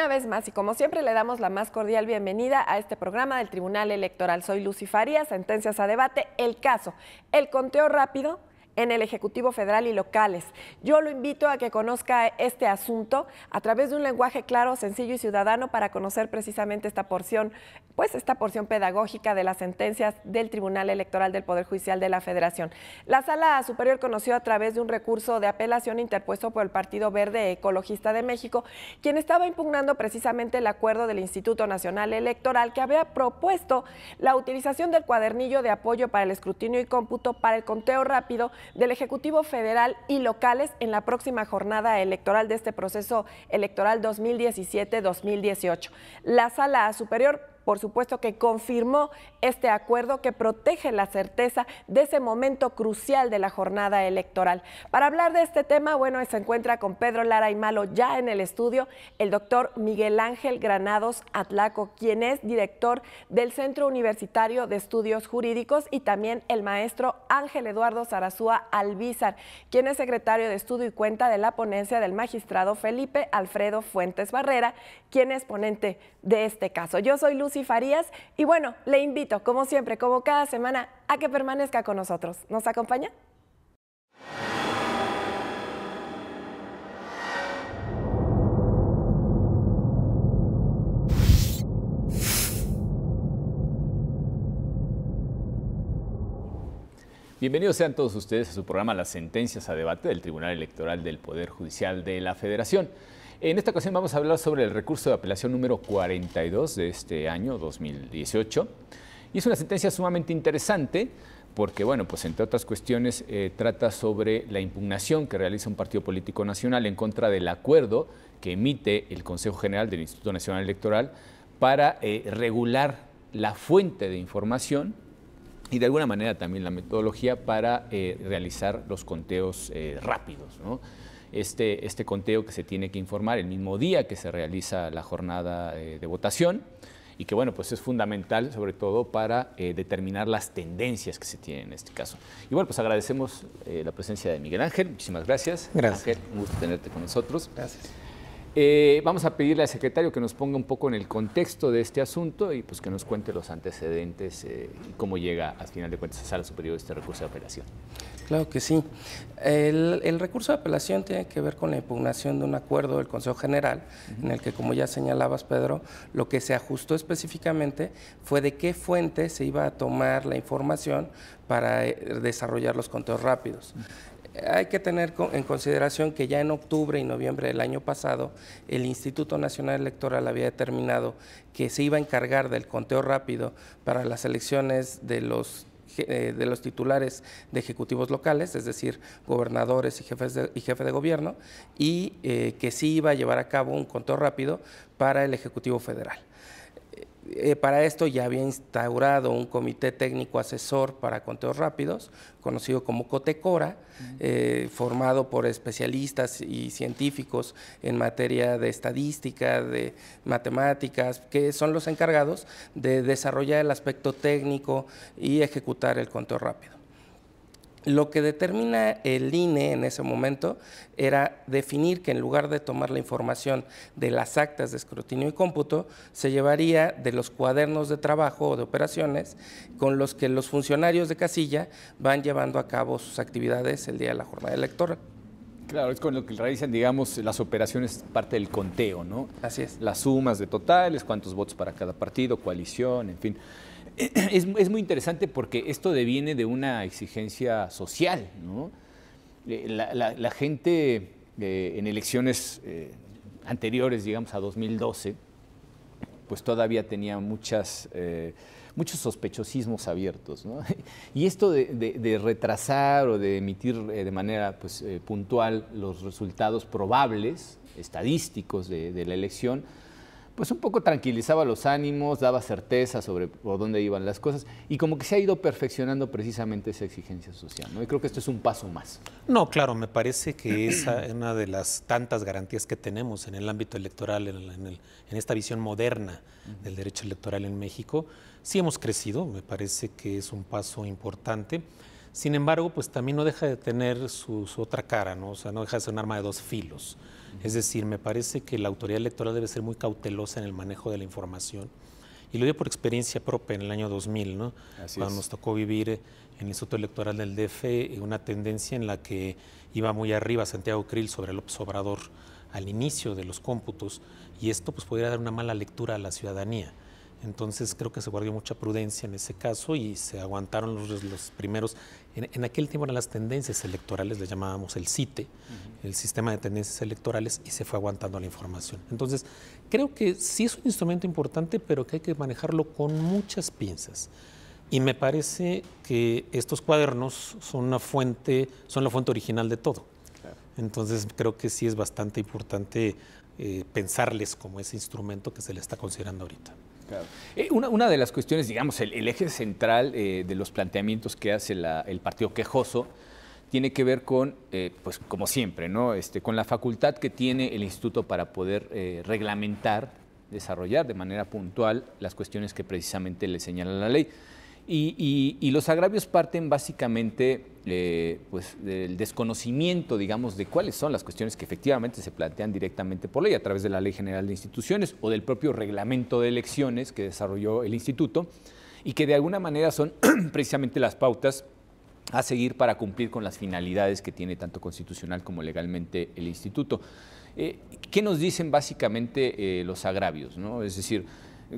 una vez más y como siempre le damos la más cordial bienvenida a este programa del Tribunal Electoral. Soy Lucy Sentencias a Debate, el caso, el conteo rápido en el Ejecutivo Federal y locales. Yo lo invito a que conozca este asunto a través de un lenguaje claro, sencillo y ciudadano para conocer precisamente esta porción, pues esta porción pedagógica de las sentencias del Tribunal Electoral del Poder Judicial de la Federación. La Sala Superior conoció a través de un recurso de apelación interpuesto por el Partido Verde Ecologista de México, quien estaba impugnando precisamente el acuerdo del Instituto Nacional Electoral que había propuesto la utilización del cuadernillo de apoyo para el escrutinio y cómputo para el conteo rápido del Ejecutivo Federal y locales en la próxima jornada electoral de este proceso electoral 2017-2018. La sala superior por supuesto, que confirmó este acuerdo que protege la certeza de ese momento crucial de la jornada electoral. Para hablar de este tema, bueno, se encuentra con Pedro Lara y Malo ya en el estudio el doctor Miguel Ángel Granados Atlaco, quien es director del Centro Universitario de Estudios Jurídicos y también el maestro Ángel Eduardo Zarazúa Albizar, quien es secretario de Estudio y Cuenta de la ponencia del magistrado Felipe Alfredo Fuentes Barrera, quien es ponente de este caso. Yo soy Luz y Farías. Y bueno, le invito, como siempre, como cada semana, a que permanezca con nosotros. ¿Nos acompaña? Bienvenidos sean todos ustedes a su programa Las Sentencias a Debate del Tribunal Electoral del Poder Judicial de la Federación. En esta ocasión vamos a hablar sobre el recurso de apelación número 42 de este año 2018. Y es una sentencia sumamente interesante porque, bueno, pues entre otras cuestiones eh, trata sobre la impugnación que realiza un partido político nacional en contra del acuerdo que emite el Consejo General del Instituto Nacional Electoral para eh, regular la fuente de información y de alguna manera también la metodología para eh, realizar los conteos rápidos. Este, este, conteo que se tiene que informar el mismo día que se realiza la jornada eh, de votación y que bueno, pues es fundamental sobre todo para eh, determinar las tendencias que se tienen en este caso. Y bueno, pues agradecemos eh, la presencia de Miguel Ángel, muchísimas gracias. Gracias. Ángel, un gusto tenerte con nosotros. Gracias. vamos a pedirle al secretario que nos ponga un poco en el contexto de este asunto y pues que nos cuente los antecedentes y cómo llega al final de cuentas a Sala Superior este recurso de apelación. Claro que sí. El, recurso de apelación tiene que ver con la impugnación de un acuerdo del Consejo General, en el que, como ya señalabas, Pedro, lo que se ajustó específicamente fue de qué fuente se iba a tomar la información para eh, desarrollar los conteos rápidos. Hay que tener en consideración que ya en octubre y noviembre del año pasado, el Instituto Nacional Electoral había determinado que se iba a encargar del conteo rápido para las elecciones de los eh, de los titulares de ejecutivos locales, es decir, gobernadores y jefes de, y jefe de gobierno, y eh, que sí iba a llevar a cabo un control rápido para el Ejecutivo Federal. Eh, para esto ya había instaurado un comité técnico asesor para conteos rápidos, conocido como COTECORA, eh, formado por especialistas y científicos en materia de estadística, de matemáticas, que son los encargados de desarrollar el aspecto técnico y ejecutar el conteo rápido. Lo que determina el INE en ese momento era definir que en lugar de tomar la información de las actas de escrutinio y cómputo, se llevaría de los cuadernos de trabajo o de operaciones con los que los funcionarios de casilla van llevando a cabo sus actividades el día de la jornada electoral. Claro, es con lo que realizan, digamos, las operaciones parte del conteo, ¿no? Así es. Las sumas de totales, cuántos votos para cada partido, coalición, en fin. es, muy interesante porque esto deviene de una exigencia social. Eh, la, gente eh, en elecciones eh, anteriores, digamos a 2012, pues todavía tenía muchos sospechosismos abiertos. Y esto de, retrasar o de emitir de manera pues, puntual los resultados probables, estadísticos de la elección, pues un poco tranquilizaba los ánimos, daba certeza sobre por dónde iban las cosas y como que se ha ido perfeccionando precisamente esa exigencia social, ¿no? Y creo que esto es un paso más. No, claro, me parece que esa es una de las tantas garantías que tenemos en el ámbito electoral, en, esta visión moderna del derecho electoral en México. Sí hemos crecido, me parece que es un paso importante. Sin embargo, pues también no deja de tener su, su otra cara, ¿no? O sea, no deja de ser un arma de dos filos. Es decir, me parece que la autoridad electoral debe ser muy cautelosa en el manejo de la información. Y lo digo por experiencia propia en el año 2000, ¿no? cuando nos tocó vivir en el Instituto Electoral del DF eh, una tendencia en la que iba muy arriba Santiago Krill sobre el Obrador al inicio de los cómputos y esto pues podría dar una mala lectura a la ciudadanía. Entonces creo que se guardó mucha prudencia en ese caso y se aguantaron los, primeros. En, aquel tiempo eran las tendencias electorales, le llamábamos el CITE, el sistema de tendencias electorales, y se fue aguantando la información. Entonces creo que sí es un instrumento importante, pero que hay que manejarlo con muchas pinzas. Y me parece que estos cuadernos son fuente, son la fuente original de todo. Entonces creo que sí es bastante importante eh, pensarles como ese instrumento que se le está considerando ahorita. Eh, una, de las cuestiones, digamos, el, eje central eh, de los planteamientos que hace el partido quejoso tiene que ver con, eh, pues como siempre, ¿no? Este, con la facultad que tiene el instituto para poder reglamentar, desarrollar de manera puntual las cuestiones que precisamente le señala la ley. Y, los agravios parten básicamente eh, pues, del desconocimiento, digamos, de cuáles son las cuestiones que efectivamente se plantean directamente por ley a través de la Ley General de Instituciones o del propio reglamento de elecciones que desarrolló el instituto y que de alguna manera son precisamente las pautas a seguir para cumplir con las finalidades que tiene tanto constitucional como legalmente el instituto. Eh, ¿Qué nos dicen básicamente eh, los agravios? Es decir,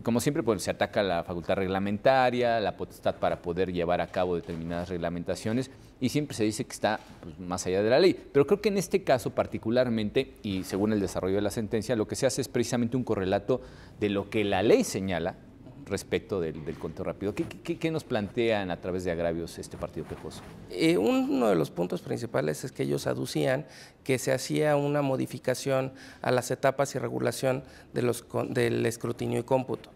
como siempre, pues, se ataca la facultad reglamentaria, la potestad para poder llevar a cabo determinadas reglamentaciones y siempre se dice que está pues, más allá de la ley. Pero creo que en este caso particularmente, y según el desarrollo de la sentencia, lo que se hace es precisamente un correlato de lo que la ley señala respecto del, del conteo rápido. ¿Qué, nos plantean a través de agravios este partido quejoso? Eh, uno de los puntos principales es que ellos aducían que se hacía una modificación a las etapas y regulación de los, del escrutinio y cómputo.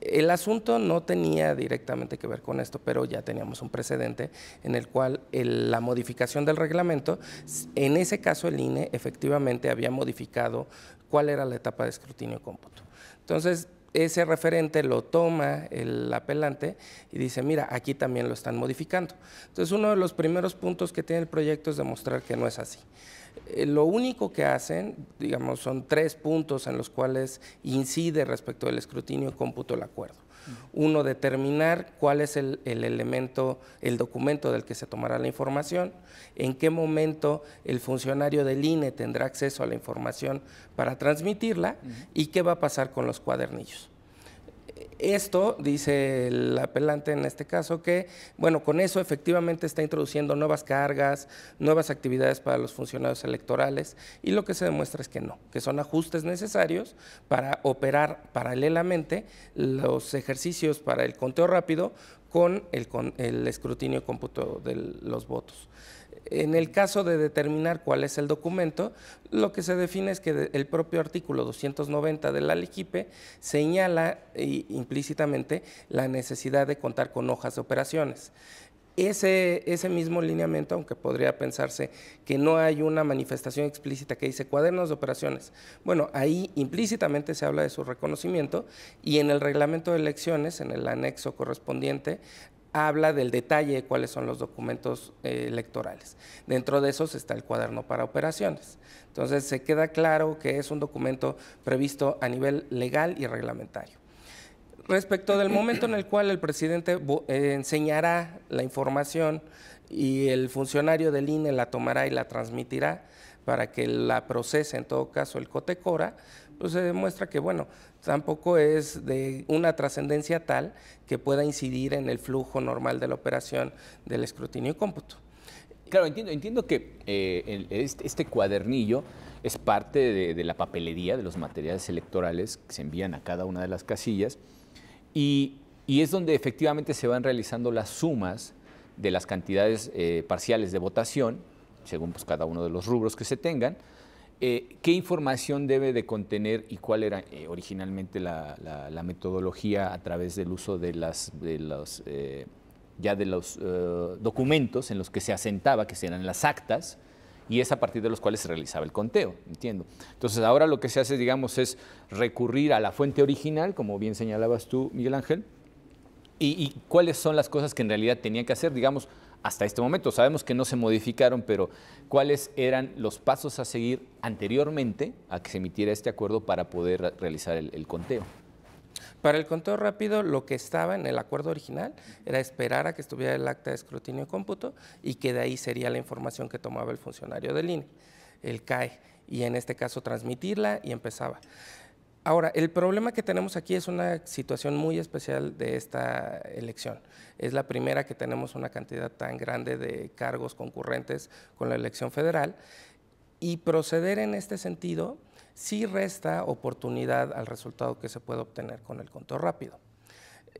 El asunto no tenía directamente que ver con esto, pero ya teníamos un precedente en el cual la modificación del reglamento, en ese caso el INE efectivamente había modificado cuál era la etapa de escrutinio y cómputo. Entonces, ese referente lo toma el apelante y dice, mira, aquí también lo están modificando. Entonces, uno de los primeros puntos que tiene el proyecto es demostrar que no es así. Eh, lo único que hacen, digamos, son tres puntos en los cuales incide respecto del escrutinio y cómputo el acuerdo. Uno, determinar cuál es el, elemento, el documento del que se tomará la información, en qué momento el funcionario del INE tendrá acceso a la información para transmitirla y qué va a pasar con los cuadernillos esto, dice el apelante en este caso, que bueno, con eso efectivamente está introduciendo nuevas cargas, nuevas actividades para los funcionarios electorales y lo que se demuestra es que no, que son ajustes necesarios para operar paralelamente los ejercicios para el conteo rápido con el, escrutinio cómputo de los votos. En el caso de determinar cuál es el documento, lo que se define es que el propio artículo 290 de la señala eh, implícitamente la necesidad de contar con hojas de operaciones. ese, mismo lineamiento, aunque podría pensarse que no hay una manifestación explícita que dice cuadernos de operaciones, bueno, ahí implícitamente se habla de su reconocimiento y en el reglamento de elecciones, en el anexo correspondiente, habla del detalle de cuáles son los documentos eh, electorales. Dentro de esos está el cuaderno para operaciones. Entonces se queda claro que es un documento previsto a nivel legal y reglamentario. Respecto del momento en el cual el presidente eh, enseñará la información y el funcionario del INE la tomará y la transmitirá para que la procese en todo caso el COTECORA, entonces pues, se demuestra que, bueno, tampoco es de una trascendencia tal que pueda incidir en el flujo normal de la operación del escrutinio y cómputo. Claro, entiendo, que eh, este, este, cuadernillo es parte de, la papelería de los materiales electorales que se envían a cada una de las casillas y, es donde efectivamente se van realizando las sumas de las cantidades eh, parciales de votación, según pues, cada uno de los rubros que se tengan, eh, ¿Qué información debe de contener y cuál era eh, originalmente la, metodología a través del uso de las, de los, eh, ya de los documentos en los que se asentaba, que eran las actas, y es a partir de los cuales se realizaba el conteo, entiendo. Entonces ahora lo que se hace, digamos, es recurrir a la fuente original, como bien señalabas tú, Miguel Ángel, y, y cuáles son las cosas que en realidad tenía que hacer, digamos, hasta este momento. Sabemos que no se modificaron, pero ¿cuáles eran los pasos a seguir anteriormente a que se emitiera este acuerdo para poder realizar el, conteo? Para el conteo rápido, lo que estaba en el acuerdo original era esperar a que estuviera el acta de escrutinio y cómputo y que de ahí sería la información que tomaba el funcionario del INE, el CAE, y en este caso transmitirla y empezaba. Ahora, el problema que tenemos aquí es una situación muy especial de esta elección. Es la primera que tenemos una cantidad tan grande de cargos concurrentes con la elección federal y proceder en este sentido sí resta oportunidad al resultado que se puede obtener con el conto rápido.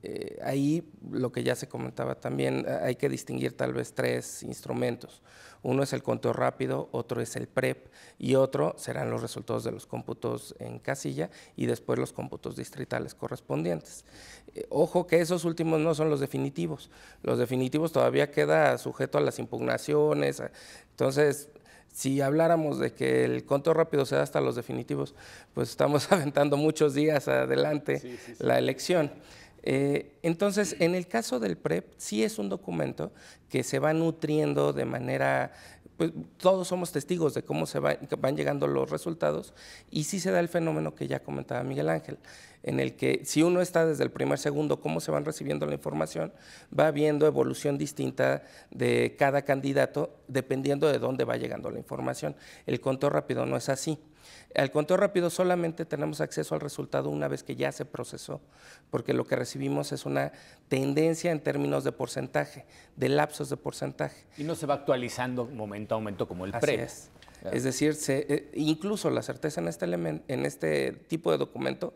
Eh, ahí lo que ya se comentaba también, eh, hay que distinguir tal vez tres instrumentos. Uno es el conteo rápido, otro es el PREP y otro serán los resultados de los cómputos en casilla y después los cómputos distritales correspondientes. Eh, ojo que esos últimos no son los definitivos. Los definitivos todavía queda sujeto a las impugnaciones. Entonces, si habláramos de que el conteo rápido se da hasta los definitivos, pues estamos aventando muchos días adelante la elección. Eh, entonces, en el caso del PREP, sí es un documento que se va nutriendo de manera, pues todos somos testigos de cómo se van llegando los resultados y sí se da el fenómeno que ya comentaba Miguel Ángel, en el que si uno está desde el primer segundo, cómo se van recibiendo la información, va viendo evolución distinta de cada candidato dependiendo de dónde va llegando la información. El conto rápido no es así. Al conteo rápido solamente tenemos acceso al resultado una vez que ya se procesó, porque lo que recibimos es una tendencia en términos de porcentaje, de lapsos de porcentaje. Y no se va actualizando momento a momento como el PRE. Es. decir, eh, incluso la certeza en este, en este tipo de documento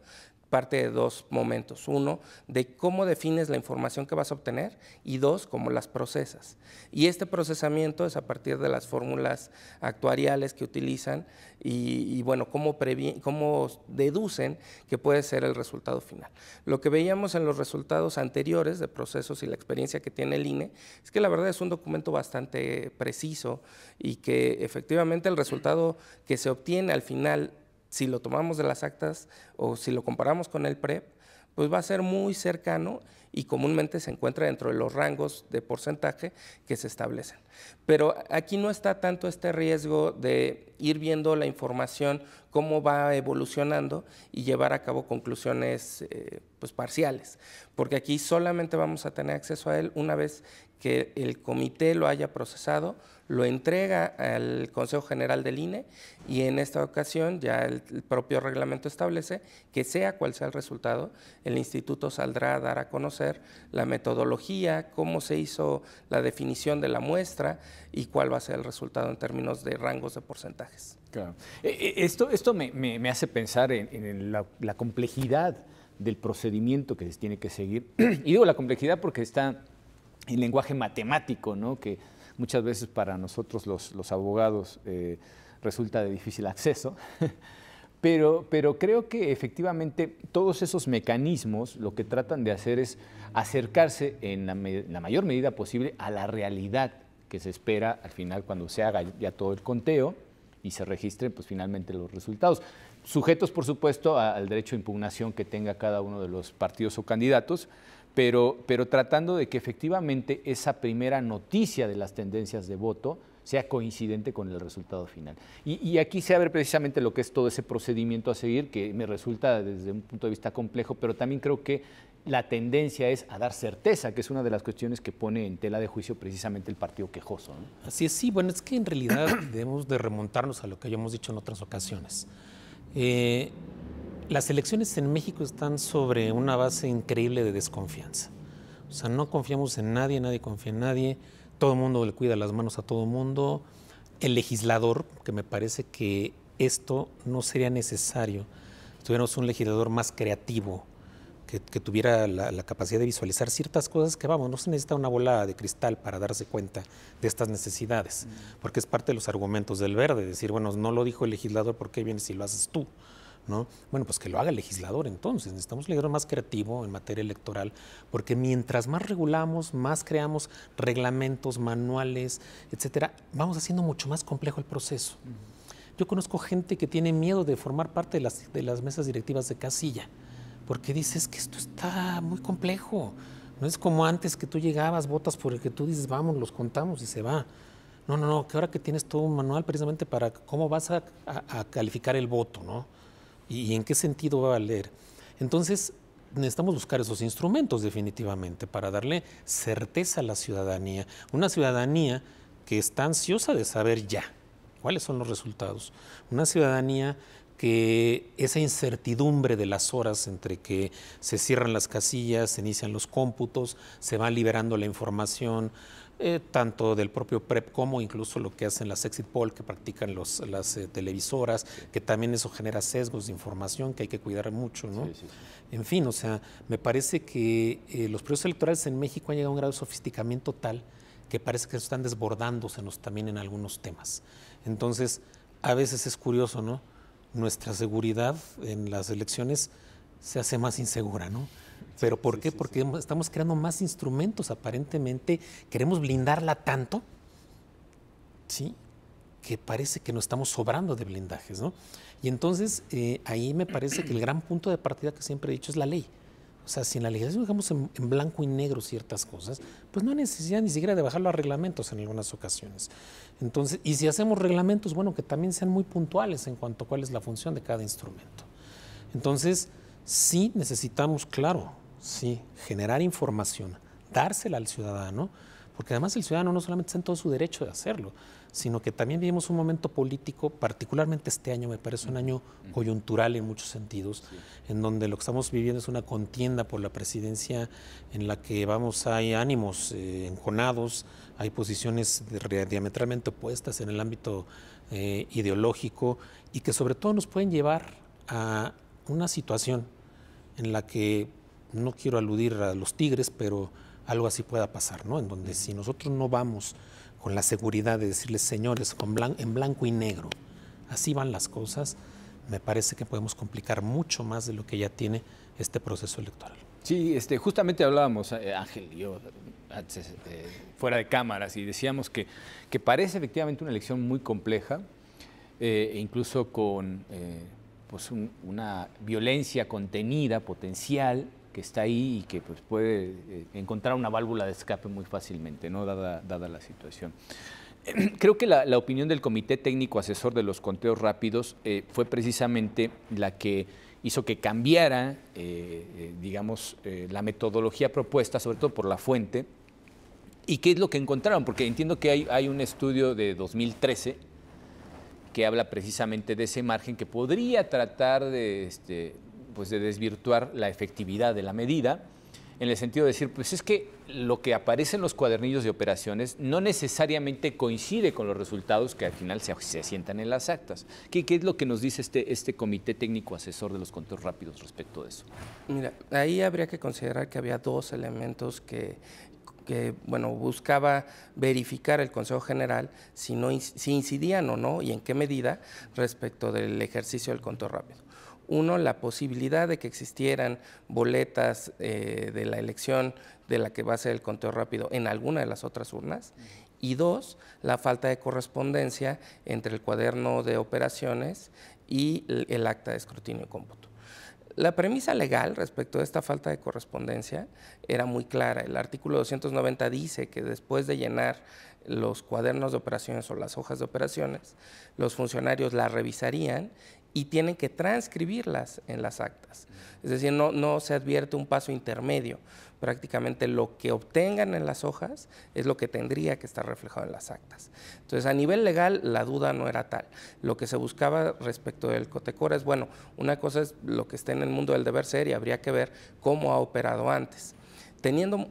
parte de dos momentos. Uno, de cómo defines la información que vas a obtener y dos, cómo las procesas. Y este procesamiento es a partir de las fórmulas actuariales que utilizan y, bueno, cómo, cómo deducen que puede ser el resultado final. Lo que veíamos en los resultados anteriores de procesos y la experiencia que tiene el INE es que la verdad es un documento bastante preciso y que efectivamente el resultado que se obtiene al final si lo tomamos de las actas o si lo comparamos con el PREP, pues va a ser muy cercano y comúnmente se encuentra dentro de los rangos de porcentaje que se establecen. Pero aquí no está tanto este riesgo de ir viendo la información, cómo va evolucionando y llevar a cabo conclusiones eh, pues parciales, porque aquí solamente vamos a tener acceso a él una vez que el comité lo haya procesado, lo entrega al Consejo General del INE y en esta ocasión ya el, propio reglamento establece que sea cual sea el resultado, el instituto saldrá a dar a conocer la metodología, cómo se hizo la definición de la muestra y cuál va a ser el resultado en términos de rangos de porcentajes. Claro. Eh, eh, esto, esto me, hace pensar en, la complejidad del procedimiento que se tiene que seguir. Y digo la complejidad porque está el lenguaje matemático, ¿no? que muchas veces para nosotros los, abogados eh, resulta de difícil acceso. Pero, creo que efectivamente todos esos mecanismos lo que tratan de hacer es acercarse en la, mayor medida posible a la realidad que se espera al final cuando se haga ya todo el conteo y se registren pues finalmente los resultados. Sujetos, por supuesto, al derecho de impugnación que tenga cada uno de los partidos o candidatos, pero, tratando de que efectivamente esa primera noticia de las tendencias de voto sea coincidente con el resultado final. Y, aquí se abre precisamente lo que es todo ese procedimiento a seguir, que me resulta desde un punto de vista complejo, pero también creo que la tendencia es a dar certeza, que es una de las cuestiones que pone en tela de juicio precisamente el partido quejoso. Así es, sí, bueno, es que en realidad debemos de remontarnos a lo que ya hemos dicho en otras ocasiones. Eh, las elecciones en México están sobre una base increíble de desconfianza. O sea, no confiamos en nadie, nadie confía en nadie, todo el mundo le cuida las manos a todo el mundo. El legislador, que me parece que esto no sería necesario, si tuviéramos un legislador más creativo, que, tuviera la, capacidad de visualizar ciertas cosas que, vamos, no se necesita una bola de cristal para darse cuenta de estas necesidades, mm. porque es parte de los argumentos del verde, decir, bueno, no lo dijo el legislador, ¿por qué viene si lo haces tú? Bueno, pues que lo haga el legislador entonces. Necesitamos un legislador más creativo en materia electoral, porque mientras más regulamos, más creamos reglamentos, manuales, etcétera, vamos haciendo mucho más complejo el proceso. Yo conozco gente que tiene miedo de formar parte de las, mesas directivas de casilla, porque dices que esto está muy complejo. No es como antes que tú llegabas, votas por el que tú dices, vamos, los contamos y se va. No, no, no, que ahora que tienes todo un manual precisamente para cómo vas a calificar el voto, ¿no? y en qué sentido va a valer. Entonces, necesitamos buscar esos instrumentos definitivamente para darle certeza a la ciudadanía, una ciudadanía que está ansiosa de saber ya cuáles son los resultados, una ciudadanía que esa incertidumbre de las horas entre que se cierran las casillas, se inician los cómputos, se va liberando la información, eh, tanto del propio PREP como incluso lo que hacen las exit poll que practican los, las eh, televisoras, que también eso genera sesgos de información que hay que cuidar mucho, ¿no? En fin, o sea, me parece que eh, los procesos electorales en México han llegado a un grado de sofisticamiento tal que parece que están desbordándosenos también en algunos temas. Entonces, a veces es curioso, ¿no? Nuestra seguridad en las elecciones se hace más insegura, ¿no? ¿Pero por qué? Porque estamos creando más instrumentos, aparentemente queremos blindarla tanto, ¿sí? Que parece que nos estamos sobrando de blindajes, ¿no? Y entonces eh, ahí me parece que el gran punto de partida que siempre he dicho es la ley. O sea, si en la legislación dejamos en, blanco y negro ciertas cosas, pues no hay necesidad ni siquiera de bajarlo a reglamentos en algunas ocasiones. Entonces, y si hacemos reglamentos, bueno, que también sean muy puntuales en cuanto a cuál es la función de cada instrumento. Entonces, sí necesitamos, claro, Sí, generar información, dársela al ciudadano, porque además el ciudadano no solamente está todo su derecho de hacerlo, sino que también vivimos un momento político, particularmente este año, me parece un año coyuntural en muchos sentidos, en donde lo que estamos viviendo es una contienda por la presidencia en la que vamos, hay ánimos eh, enconados, hay posiciones diametralmente opuestas en el ámbito eh, ideológico y que sobre todo nos pueden llevar a una situación en la que no quiero aludir a los tigres, pero algo así pueda pasar, ¿no? En donde si nosotros no vamos con la seguridad de decirles, señores, en blanco y negro, así van las cosas, me parece que podemos complicar mucho más de lo que ya tiene este proceso electoral. Sí, este, justamente hablábamos, eh, Ángel y yo, eh, fuera de cámaras, y decíamos que, que, parece efectivamente una elección muy compleja, eh, e incluso con pues una violencia contenida, potencial, que está ahí y que pues, puede eh, encontrar una válvula de escape muy fácilmente, ¿no? dada, dada la situación. Creo que la, opinión del Comité Técnico Asesor de los Conteos Rápidos eh, fue precisamente la que hizo que cambiara, eh, digamos, la metodología propuesta, sobre todo por la fuente, ¿Y qué es lo que encontraron? Porque entiendo que hay, un estudio de 2013 que habla precisamente de ese margen que podría tratar de, este, pues, de desvirtuar la efectividad de la medida, en el sentido de decir, pues es que lo que aparece en los cuadernillos de operaciones no necesariamente coincide con los resultados que al final se, asientan en las actas. ¿Qué, ¿Qué, es lo que nos dice este, este Comité Técnico Asesor de los Contos Rápidos respecto de eso? Mira, ahí habría que considerar que había dos elementos que, bueno, buscaba verificar el Consejo General si, si incidían o no y en qué medida respecto del ejercicio del contor rápido. Uno, la posibilidad de que existieran boletas eh, de la elección de la que va a ser el conteo rápido en alguna de las otras urnas. Y dos, la falta de correspondencia entre el cuaderno de operaciones y el acta de escrutinio y cómputo. La premisa legal respecto a esta falta de correspondencia era muy clara. El artículo 290 dice que después de llenar los cuadernos de operaciones o las hojas de operaciones, los funcionarios la revisarían y tienen que transcribirlas en las actas. Es decir, no, no se advierte un paso intermedio. Prácticamente lo que obtengan en las hojas es lo que tendría que estar reflejado en las actas. Entonces, a nivel legal, la duda no era tal. Lo que se buscaba respecto del Cotecora es, bueno, una cosa es lo que está en el mundo del deber ser y habría que ver cómo ha operado antes. Teniendo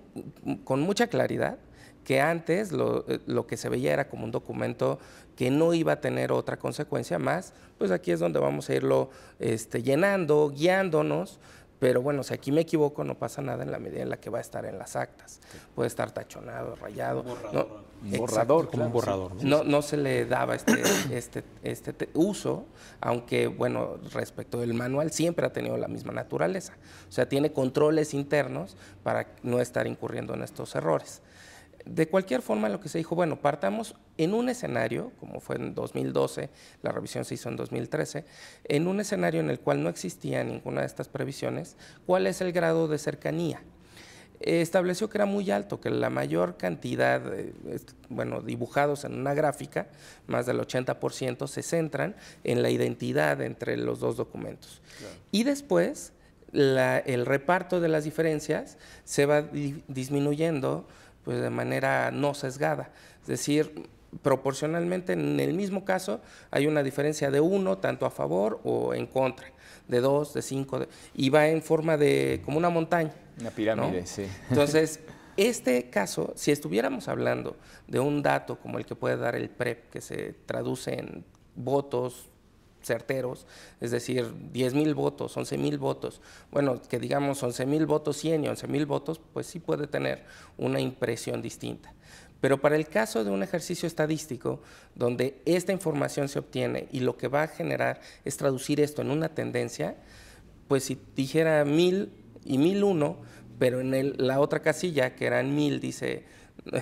con mucha claridad que antes lo, eh, lo, que se veía era como un documento que no iba a tener otra consecuencia más, pues aquí es donde vamos a irlo este, llenando, guiándonos, pero bueno, si aquí me equivoco, no pasa nada en la medida en la que va a estar en las actas. Puede estar tachonado, rayado. borrador. como un borrador. ¿no? No, se le daba este, este, este uso, aunque, bueno, respecto del manual, siempre ha tenido la misma naturaleza. O sea, tiene controles internos para no estar incurriendo en estos errores de cualquier forma, lo que se dijo, bueno, partamos en un escenario, como fue en 2012, la revisión se hizo en 2013, en un escenario en el cual no existía ninguna de estas previsiones, ¿cuál es el grado de cercanía? Eh, estableció que era muy alto, que la mayor cantidad, eh, bueno, dibujados en una gráfica, más del 80%, se centran en la identidad entre los dos documentos. Y después, el reparto de las diferencias se va disminuyendo pues de manera no sesgada. Es decir, proporcionalmente en el mismo caso hay una diferencia de uno, tanto a favor o en contra, de dos, de cinco, y va en forma de como una montaña. Una pirámide, sí. Entonces, este caso, si estuviéramos hablando de un dato como el que puede dar el PREP, que se traduce en votos, certeros, es decir, 10 mil votos, 11 mil votos, bueno, que digamos 11 mil votos 100 y 11.000 mil votos, pues sí puede tener una impresión distinta. Pero para el caso de un ejercicio estadístico, donde esta información se obtiene y lo que va a generar es traducir esto en una tendencia, pues si dijera mil y mil uno, pero en la otra casilla, que eran mil, dice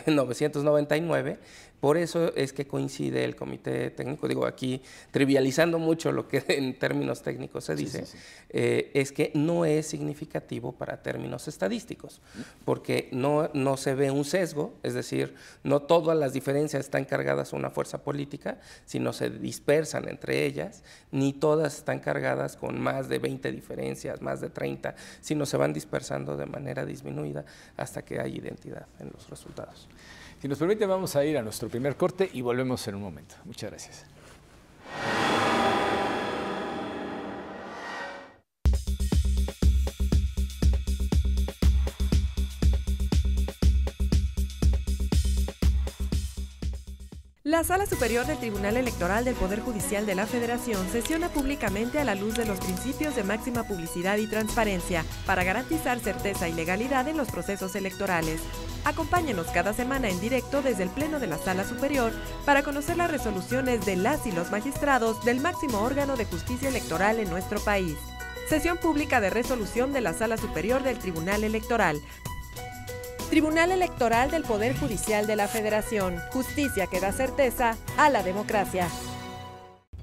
999, Por eso es que coincide el comité técnico, digo aquí trivializando mucho lo que en términos técnicos se dice, eh, es que no es significativo para términos estadísticos, porque no, no se ve un sesgo, es decir, no todas las diferencias están cargadas a una fuerza política, sino se dispersan entre ellas, ni todas están cargadas con más de 20 diferencias, más de 30, sino se van dispersando de manera disminuida hasta que hay identidad en los resultados. Si nos permite, vamos a ir a nuestro primer corte y volvemos en un momento. Muchas gracias. La Sala Superior del Tribunal Electoral del Poder Judicial de la Federación sesiona públicamente a la luz de los principios de máxima publicidad y transparencia para garantizar certeza y legalidad en los procesos electorales. Acompáñenos cada semana en directo desde el Pleno de la Sala Superior para conocer las resoluciones de las y los magistrados del máximo órgano de justicia electoral en nuestro país. Sesión pública de resolución de la Sala Superior del Tribunal Electoral, Tribunal Electoral del Poder Judicial de la Federación. Justicia que da certeza a la democracia.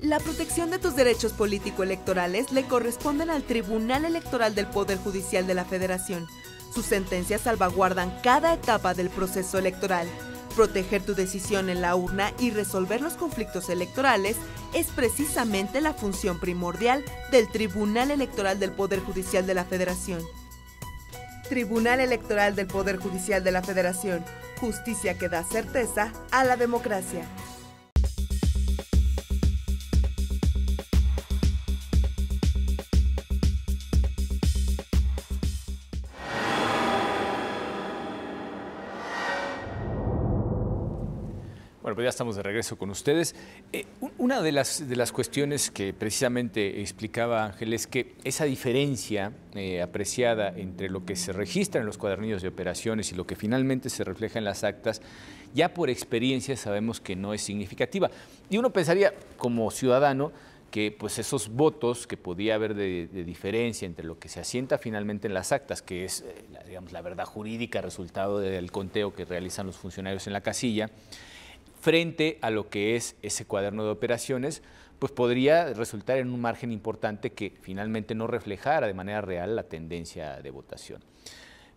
La protección de tus derechos político-electorales le corresponden al Tribunal Electoral del Poder Judicial de la Federación. Sus sentencias salvaguardan cada etapa del proceso electoral. Proteger tu decisión en la urna y resolver los conflictos electorales es precisamente la función primordial del Tribunal Electoral del Poder Judicial de la Federación. Tribunal Electoral del Poder Judicial de la Federación, justicia que da certeza a la democracia. Bueno, ya estamos de regreso con ustedes. Eh, una de las, de las cuestiones que precisamente explicaba Ángel es que esa diferencia eh, apreciada entre lo que se registra en los cuadernillos de operaciones y lo que finalmente se refleja en las actas, ya por experiencia sabemos que no es significativa. Y uno pensaría, como ciudadano, que pues esos votos que podía haber de, diferencia entre lo que se asienta finalmente en las actas, que es eh, digamos, la verdad jurídica, resultado del conteo que realizan los funcionarios en la casilla, frente a lo que es ese cuaderno de operaciones, pues podría resultar en un margen importante que finalmente no reflejara de manera real la tendencia de votación.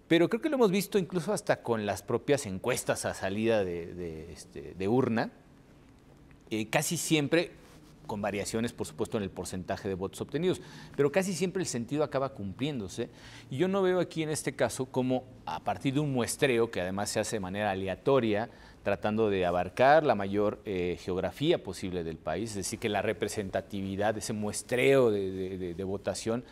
Pero creo que lo hemos visto incluso hasta con las propias encuestas a salida de, este, urna. Eh, casi siempre con variaciones, por supuesto, en el porcentaje de votos obtenidos. Pero casi siempre el sentido acaba cumpliéndose. Y yo no veo aquí en este caso como a partir de un muestreo, que además se hace de manera aleatoria, tratando de abarcar la mayor eh, geografía posible del país, es decir, que la representatividad, de ese muestreo de votación,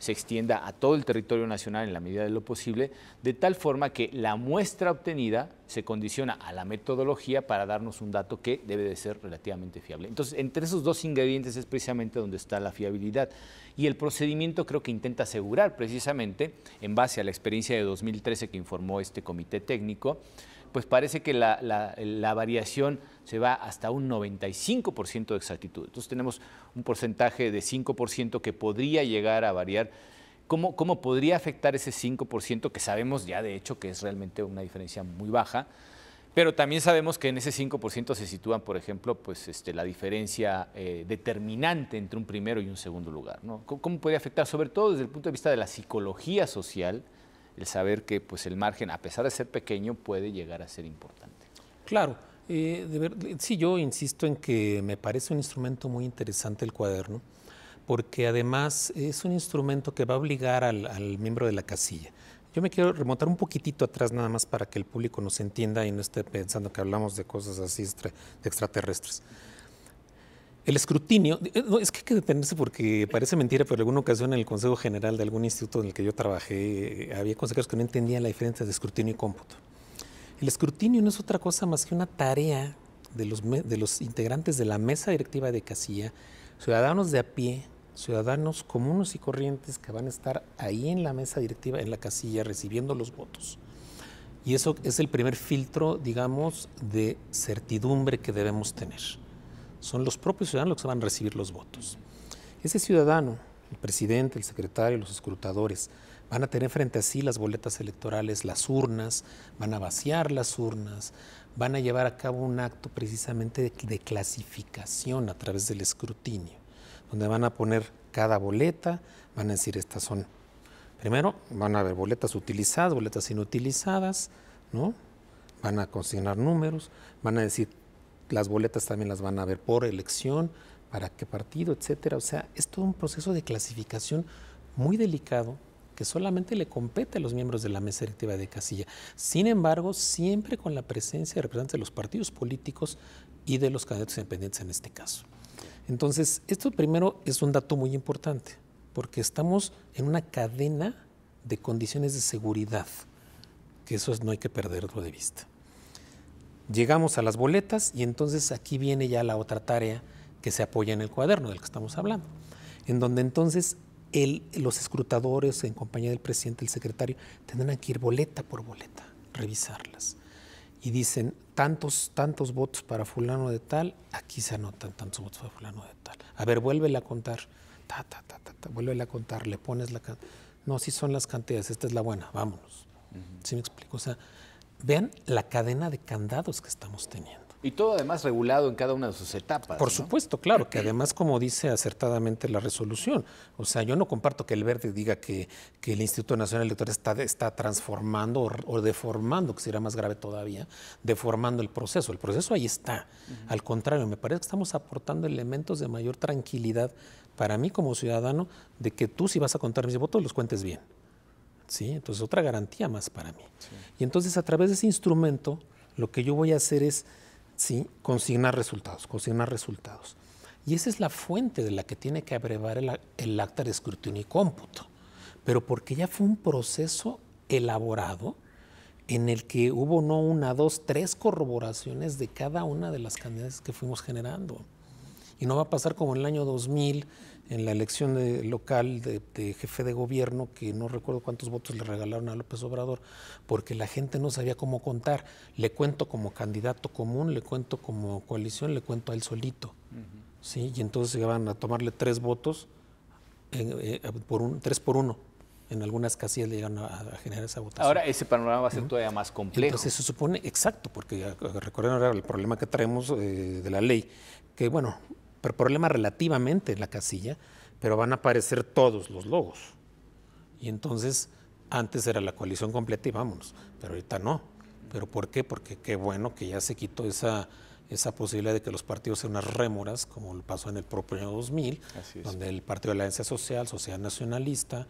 se extienda a todo el territorio nacional en la medida de lo posible, de tal forma que la muestra obtenida se condiciona a la metodología para darnos un dato que debe de ser relativamente fiable. Entonces, entre esos dos ingredientes es precisamente donde está la fiabilidad. Y el procedimiento creo que intenta asegurar precisamente, en base a la experiencia de 2013 que informó este comité técnico, pues parece que la, variación se va hasta un 95% de exactitud. Entonces tenemos un porcentaje de 5% que podría llegar a variar. ¿Cómo, ¿Cómo podría afectar ese 5% que sabemos ya de hecho que es realmente una diferencia muy baja? Pero también sabemos que en ese 5% se sitúan, por ejemplo, pues, este, la diferencia eh, determinante entre un primero y un segundo lugar. ¿no? ¿Cómo, podría puede afectar, sobre todo desde el punto de vista de la psicología social, el saber que pues, el margen, a pesar de ser pequeño, puede llegar a ser importante? Claro. Eh, sí, yo insisto en que me parece un instrumento muy interesante el cuaderno, porque además es un instrumento que va a obligar al, miembro de la casilla. Yo me quiero remontar un poquitito atrás nada más para que el público nos entienda y no esté pensando que hablamos de cosas así de extraterrestres. El escrutinio, eh, es que hay que detenerse porque parece mentira, pero en alguna ocasión en el Consejo General de algún instituto en el que yo trabajé eh, había consejeros que no entendían la diferencia de escrutinio y cómputo. El escrutinio no es otra cosa más que una tarea de los, integrantes de la mesa directiva de Casilla, ciudadanos de a pie, ciudadanos comunes y corrientes que van a estar ahí en la mesa directiva, en la casilla, recibiendo los votos. Y eso es el primer filtro, digamos, de certidumbre que debemos tener. Son los propios ciudadanos los que van a recibir los votos. Ese ciudadano, el presidente, el secretario, los escrutadores, van a tener frente a sí las boletas electorales, las urnas, van a vaciar las urnas, van a llevar a cabo un acto precisamente de, clasificación a través del escrutinio, donde van a poner cada boleta, van a decir estas son. Primero, van a haber boletas utilizadas, boletas inutilizadas, ¿no? Van a consignar números, van a decir las boletas también las van a ver por elección, para qué partido, etcétera. O sea, es todo un proceso de clasificación muy delicado, que solamente le compete a los miembros de la mesa directiva de casilla. Sin embargo, siempre con la presencia de representantes de los partidos políticos y de los candidatos independientes en este caso. Entonces, esto primero es un dato muy importante, porque estamos en una cadena de condiciones de seguridad, que eso no hay que perderlo de vista. Llegamos a las boletas y entonces aquí viene ya la otra tarea que se apoya en el cuaderno del que estamos hablando, en donde entonces los escrutadores en compañía del presidente, el secretario, tendrán que ir boleta por boleta, revisarlas. Y dicen, tantos, tantos votos para fulano de tal, aquí se anotan tantos votos para fulano de tal. A ver, vuélvele a contar, ta, ta, ta, ta, a contar, le pones la No, si son las cantidades, esta es la buena, vámonos. ¿Sí me explico? O sea, vean la cadena de candados que estamos teniendo. Y todo además regulado en cada una de sus etapas. Por supuesto, claro, que además como dice acertadamente la resolución, o sea, yo no comparto que el verde diga que, el Instituto Nacional Electoral está, está transformando o, deformando, que sería más grave todavía, deformando el proceso. El proceso ahí está. Al contrario, me parece que estamos aportando elementos de mayor tranquilidad para mí como ciudadano de que tú si vas a contar mis votos los cuentes bien. ¿Sí? Entonces otra garantía más para mí. Y entonces a través de ese instrumento lo que yo voy a hacer es ¿sí? consignar resultados, consignar resultados. Y esa es la fuente de la que tiene que abrevar el, acta de escrutinio y cómputo. Pero porque ya fue un proceso elaborado en el que hubo no una, dos, tres corroboraciones de cada una de las cantidades que fuimos generando. Y no va a pasar como en el año 2000, en la elección local de, jefe de gobierno, que no recuerdo cuántos votos le regalaron a López Obrador, porque la gente no sabía cómo contar. Le cuento como candidato común, le cuento como coalición, le cuento a él solito. ¿sí? Y entonces llegaban a tomarle tres votos, eh, por un, tres por uno en algunas casillas le llegan a, generar esa votación. Ahora ese panorama va a ser todavía más complejo. Entonces se supone, exacto, porque eh, recuerden ahora el problema que traemos eh, de la ley, que bueno, pero problema relativamente en la casilla, pero van a aparecer todos los logos. Y entonces, antes era la coalición completa y vámonos, pero ahorita no. ¿Pero por qué? Porque qué bueno que ya se quitó esa, esa posibilidad de que los partidos sean unas rémoras, como pasó en el propio año 2000, donde el Partido de la Alianza Social, Sociedad Nacionalista,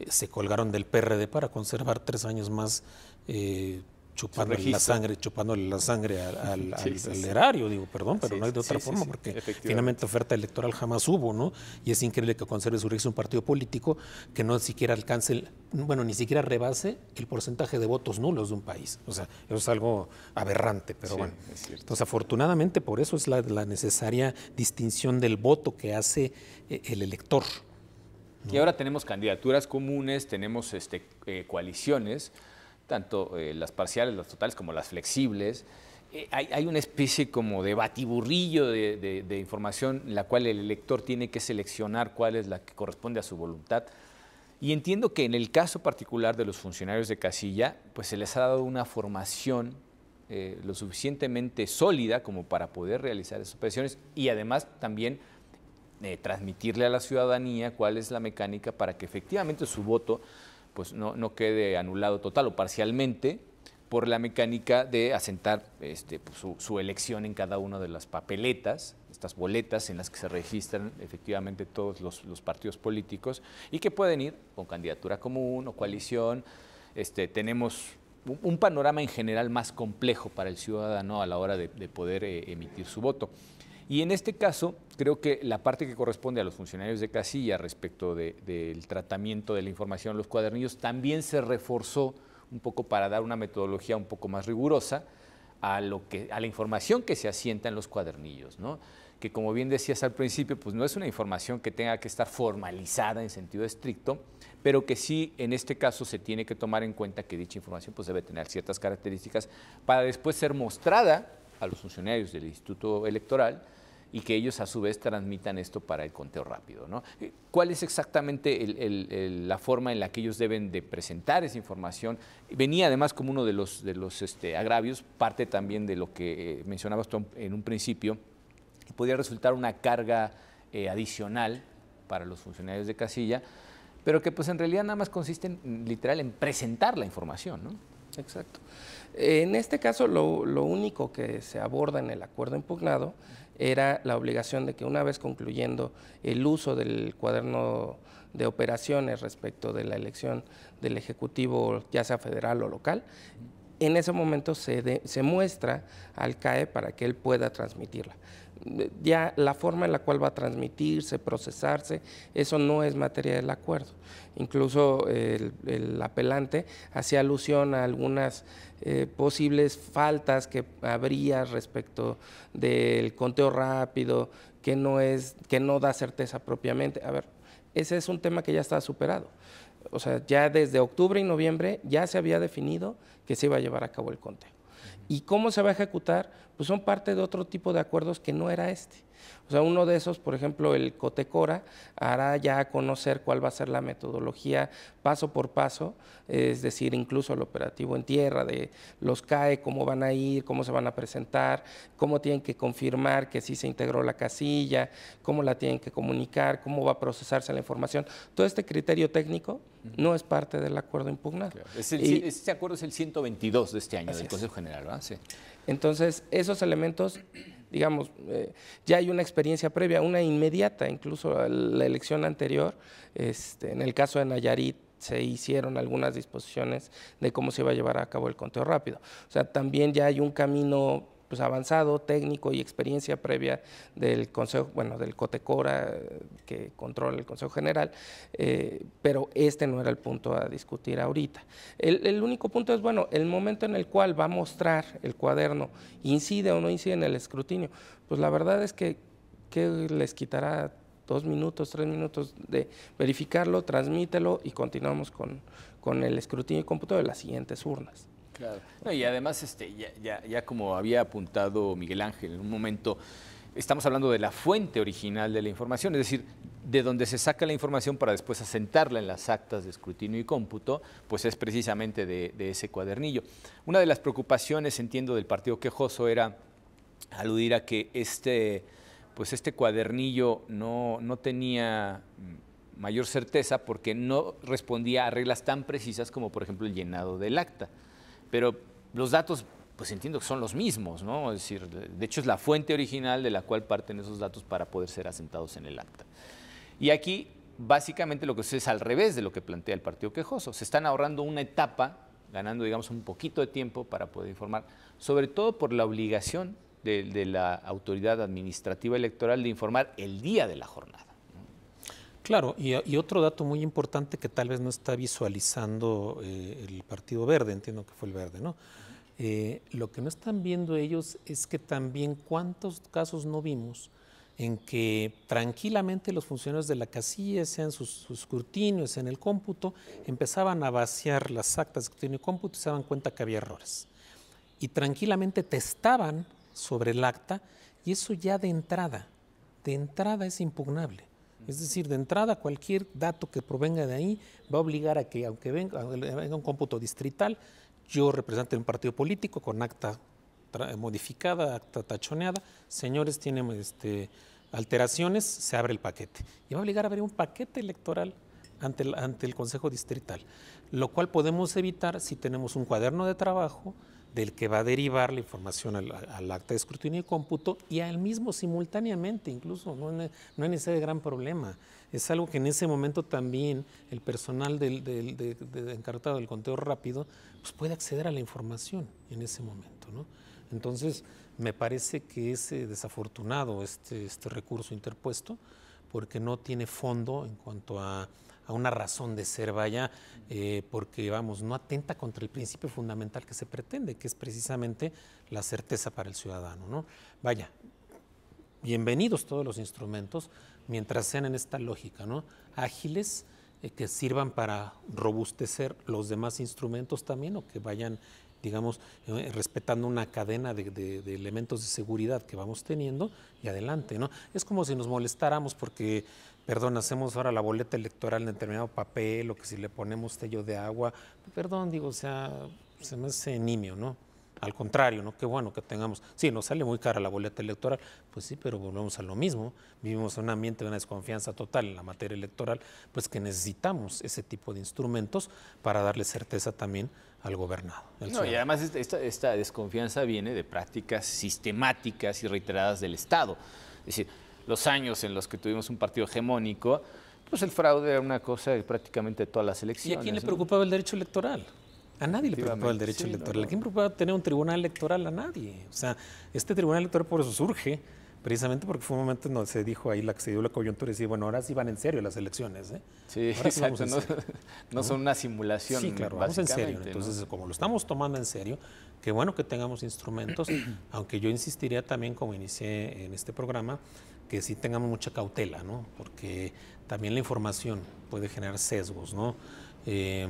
eh, se colgaron del PRD para conservar tres años más eh, chupándole la sangre, chupándole la sangre al, erario, digo, perdón, pero no hay de otra forma, porque finalmente oferta electoral jamás hubo, ¿no? Y es increíble que conserve su un partido político que no siquiera alcance, bueno, ni siquiera rebase el porcentaje de votos nulos de un país. O sea, eso es algo aberrante, pero bueno. Entonces, afortunadamente, por eso es la, necesaria distinción del voto que hace eh, el elector. Y ahora tenemos candidaturas comunes, tenemos este, eh, coaliciones tanto eh, las parciales, las totales como las flexibles. Eh, hay, una especie como de batiburrillo de, información en la cual el elector tiene que seleccionar cuál es la que corresponde a su voluntad. Y entiendo que en el caso particular de los funcionarios de casilla, pues se les ha dado una formación eh, lo suficientemente sólida como para poder realizar sus operaciones y además también transmitirle a la ciudadanía cuál es la mecánica para que efectivamente su voto pues no, quede anulado total o parcialmente por la mecánica de asentar este, pues, su, elección en cada una de las papeletas, estas boletas en las que se registran efectivamente todos los, partidos políticos y que pueden ir con candidatura común o coalición. Este, tenemos un, panorama en general más complejo para el ciudadano a la hora de, poder eh, emitir su voto. Y en este caso, creo que la parte que corresponde a los funcionarios de casilla respecto del tratamiento de la información en los cuadernillos también se reforzó un poco para dar una metodología un poco más rigurosa a, lo que, a la información que se asienta en los cuadernillos, ¿no? que como bien decías al principio, pues no es una información que tenga que estar formalizada en sentido estricto, pero que sí en este caso se tiene que tomar en cuenta que dicha información pues debe tener ciertas características para después ser mostrada a los funcionarios del Instituto Electoral y que ellos a su vez transmitan esto para el conteo rápido. ¿no? Eh, ¿Cuál es exactamente la forma en la que ellos deben de presentar esa información? Venía además como uno de los, de los este, agravios, parte también de lo que eh, mencionabas tú en un principio, que podía resultar una carga eh, adicional para los funcionarios de casilla, pero que pues en realidad nada más consiste en, literal en presentar la información. ¿no? Exacto. En este caso, lo, único que se aborda en el acuerdo impugnado era la obligación de que una vez concluyendo el uso del cuaderno de operaciones respecto de la elección del Ejecutivo, ya sea federal o local, en ese momento se, se muestra al CAE para que él pueda transmitirla ya la forma en la cual va a transmitirse, procesarse, eso no es materia del acuerdo. Incluso eh, el, apelante hacía alusión a algunas eh, posibles faltas que habría respecto del conteo rápido, que no, es, que no da certeza propiamente. A ver, ese es un tema que ya está superado. O sea, ya desde octubre y noviembre ya se había definido que se iba a llevar a cabo el conteo. ¿Y cómo se va a ejecutar? Pues son parte de otro tipo de acuerdos que no era este. O sea, uno de esos, por ejemplo, el Cotecora, hará ya conocer cuál va a ser la metodología paso por paso, es decir, incluso el operativo en tierra de los CAE, cómo van a ir, cómo se van a presentar, cómo tienen que confirmar que sí se integró la casilla, cómo la tienen que comunicar, cómo va a procesarse la información. Todo este criterio técnico no es parte del acuerdo impugnado. este acuerdo es el 122 de este año del Consejo General, ¿verdad? Sí. Entonces, esos elementos digamos, eh, ya hay una experiencia previa, una inmediata, incluso la elección anterior, este, en el caso de Nayarit se hicieron algunas disposiciones de cómo se iba a llevar a cabo el conteo rápido. O sea, también ya hay un camino pues avanzado, técnico y experiencia previa del Consejo, bueno, del Cotecora que controla el Consejo General, eh, pero este no era el punto a discutir ahorita. El, único punto es, bueno, el momento en el cual va a mostrar el cuaderno, incide o no incide en el escrutinio, pues la verdad es que, que les quitará dos minutos, tres minutos de verificarlo, transmítelo y continuamos con, con el escrutinio y cómputo de las siguientes urnas y además, este, ya, ya, como había apuntado Miguel Ángel en un momento, estamos hablando de la fuente original de la información, es decir, de donde se saca la información para después asentarla en las actas de escrutinio y cómputo, pues es precisamente de, ese cuadernillo. Una de las preocupaciones, entiendo, del partido quejoso era aludir a que este, pues este cuadernillo no tenía mayor certeza porque no respondía a reglas tan precisas como por ejemplo el llenado del acta pero los datos, pues entiendo que son los mismos, ¿no? Es decir, de hecho es la fuente original de la cual parten esos datos para poder ser asentados en el acta. Y aquí, básicamente, lo que es al revés de lo que plantea el Partido Quejoso. Se están ahorrando una etapa, ganando, digamos, un poquito de tiempo para poder informar, sobre todo por la obligación de la autoridad administrativa electoral de informar el día de la jornada. Claro, y, otro dato muy importante que tal vez no está visualizando eh, el Partido Verde, entiendo que fue el Verde, ¿no? Eh, lo que no están viendo ellos es que también cuántos casos no vimos en que tranquilamente los funcionarios de la casilla, sean sus, sus en el cómputo, empezaban a vaciar las actas de escrutinio cómputo y se daban cuenta que había errores. Y tranquilamente testaban sobre el acta y eso ya de entrada, de entrada es impugnable es decir, de entrada cualquier dato que provenga de ahí va a obligar a que, aunque venga, un cómputo distrital, yo represente un partido político con acta modificada, acta tachoneada, señores tienen este, alteraciones, se abre el paquete. Y va a obligar a abrir un paquete electoral ante el Consejo Distrital, lo cual podemos evitar si tenemos un cuaderno de trabajo del que va a derivar la información al, acta de escrutinio y cómputo y al mismo simultáneamente, incluso, no, no es de gran problema. Es algo que en ese momento también el personal del, del, encartado del conteo rápido pues puede acceder a la información en ese momento. Entonces, me parece que es eh, desafortunado este, este recurso interpuesto porque no tiene fondo en cuanto a una razón de ser, vaya, eh, porque, vamos, no atenta contra el principio fundamental que se pretende, que es precisamente la certeza para el ciudadano, ¿no? Vaya, bienvenidos todos los instrumentos mientras sean en esta lógica, ¿no? Ágiles, eh, que sirvan para robustecer los demás instrumentos también o que vayan digamos, eh, respetando una cadena de, elementos de seguridad que vamos teniendo y adelante, ¿no? Es como si nos molestáramos porque, perdón, hacemos ahora la boleta electoral en determinado papel o que si le ponemos tello de agua, perdón, digo, o sea, se me hace nimio, ¿no? Al contrario, ¿no? Qué bueno que tengamos. Sí, nos sale muy cara la boleta electoral, pues sí, pero volvemos a lo mismo. Vivimos en un ambiente de una desconfianza total en la materia electoral, pues que necesitamos ese tipo de instrumentos para darle certeza también al gobernado. no, y además esta, desconfianza viene de prácticas sistemáticas y reiteradas del Estado. Es decir, los años en los que tuvimos un partido hegemónico, pues el fraude era una cosa de prácticamente todas las elecciones. ¿Y a quién le preocupaba el derecho electoral? A nadie le preocupaba el derecho electoral. ¿A quién preocupaba tener un tribunal electoral? A nadie. O sea, este tribunal electoral por eso surge, precisamente porque fue un momento en donde se dijo ahí, la, se dio la coyuntura y decía, bueno, ahora sí van en serio las elecciones. ¿eh? Sí, exacto. No, no, son una simulación. Sí, claro, vamos en serio. Entonces, como lo estamos tomando en serio, qué bueno que tengamos instrumentos, aunque yo insistiría también, como inicié en este programa, que sí tengamos mucha cautela, ¿no? Porque también la información puede generar sesgos, ¿no? Eh,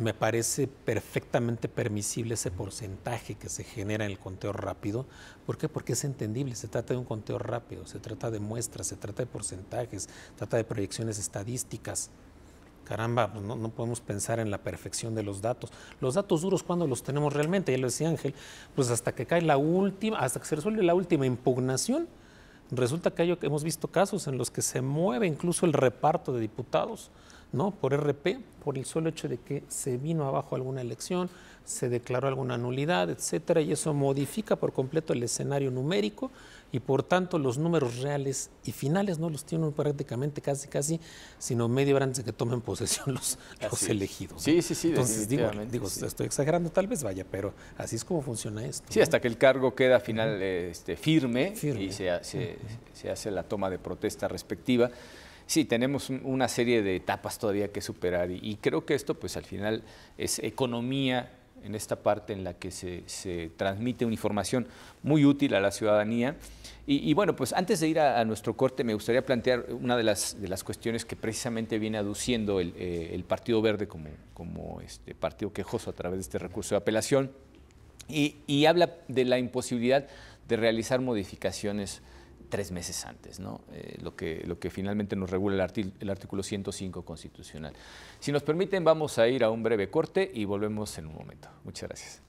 me parece perfectamente permisible ese porcentaje que se genera en el conteo rápido. ¿Por qué? Porque es entendible, se trata de un conteo rápido, se trata de muestras, se trata de porcentajes, se trata de proyecciones estadísticas. Caramba, pues no, podemos pensar en la perfección de los datos. Los datos duros, ¿cuándo los tenemos realmente? Ya lo decía Ángel, pues hasta que cae la última, hasta que se resuelve la última impugnación, resulta que hemos visto casos en los que se mueve incluso el reparto de diputados ¿no? por RP, por el solo hecho de que se vino abajo alguna elección, se declaró alguna nulidad, etcétera, y eso modifica por completo el escenario numérico y por tanto los números reales y finales no los tienen prácticamente casi casi, sino medio hora antes de que tomen posesión los, elegidos. Sí, sí, sí. Entonces digo, digo estoy exagerando, tal vez vaya, pero así es como funciona esto. Sí, hasta que el cargo queda final este, firme, y se, se hace la toma de protesta respectiva sí, tenemos una serie de etapas todavía que superar y, creo que esto pues al final es economía en esta parte en la que se, transmite una información muy útil a la ciudadanía. Y, bueno, pues antes de ir a, nuestro corte, me gustaría plantear una de las, de las cuestiones que precisamente viene aduciendo el, eh, Partido Verde como, este partido quejoso a través de este recurso de apelación, y, y habla de la imposibilidad de realizar modificaciones tres meses antes, ¿no? Eh, lo, que, lo que finalmente nos regula el, el artículo 105 constitucional. Si nos permiten, vamos a ir a un breve corte y volvemos en un momento. Muchas gracias.